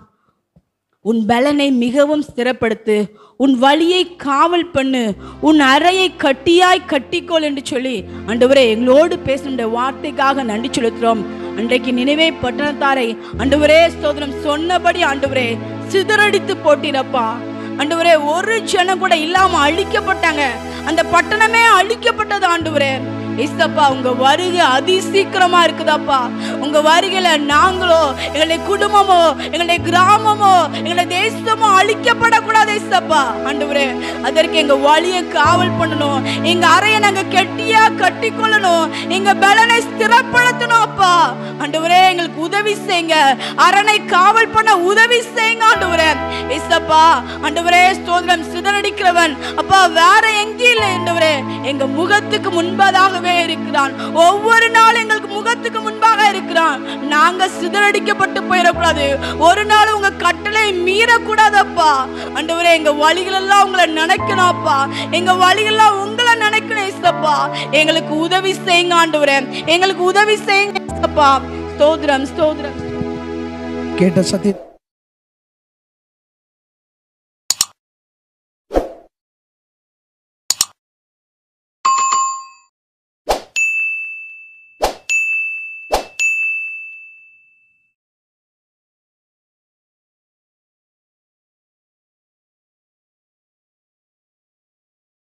உன் பலனை மிகவும் ஸ்திரப்படுத்து உன் வழியை காவல் பண்ணு உன் அறையை கட்டியாய் கட்டிக்கோள் என்று சொல்லி அண்டவரே எங்களோடு பேசுகிற வார்த்தைக்காக நன்றி செலுத்துகிறோம் அன்றைக்கு நினைவே பட்டணத்தாரை அன்றுவரே சோதனம் சொன்னபடி அன்றுவரே சிதறடித்து போட்டீரப்பா ஆண்டவரே ஒரு ஜனம் கூட இல்லாம அழிக்கப்பட்டாங்க அந்த பட்டணமே அழிக்கப்பட்டது ஆண்டவரே இஸ்தப்பா உங்க வருகை அதிசீக்கிரமா இருக்குதாப்பா உங்க வருகையில நாங்களோ எங்களுடைய குடும்பமோ எங்களுடைய கிராமமோ எங்களுடைய தேசமோ அழிக்கப்படக்கூடாது இஸ்தப்பா ஆண்டவரே அதற்கு எங்க வழியை காவல் பண்ணணும் எங்க அறையை நாங்க கெட்டியா கட்டி கொள்ளணும் எங்க பலனை ஸ்திரப்படுத்தணும் அப்பா ஆண்டவரே எங்களுக்கு உதவி செய்யுங்க அரணை காவல் பண்ண உதவி செய்யுங்க ஆண்டவரே இஸ்தப்பா ஆண்டவரே ஸ்தோதிரம் சிதறடிக்கிறவன் அப்பா வேற எங்கேயும் இல்லை ஆண்டவரே எங்க முகத்துக்கு முன்பதாகவே முன்பாகவே இருக்கிறான் ஒவ்வொரு நாளும் எங்களுக்கு முகத்துக்கு முன்பாக இருக்கிறான் நாங்க சிதறடிக்கப்பட்டு போயிடக்கூடாது ஒரு நாள் உங்க கட்டளை மீறக்கூடாதப்பா அண்டவரே எங்க வழிகளெல்லாம் உங்களை நினைக்கணும்ப்பா எங்க வழிகளெல்லாம் உங்களை நினைக்கணும் இசப்பா எங்களுக்கு உதவி செய்யுங்க ஆண்டவரே எங்களுக்கு உதவி செய்யுங்க இசப்பா ஸ்தோத்ரம் கேட்ட சத்தியம்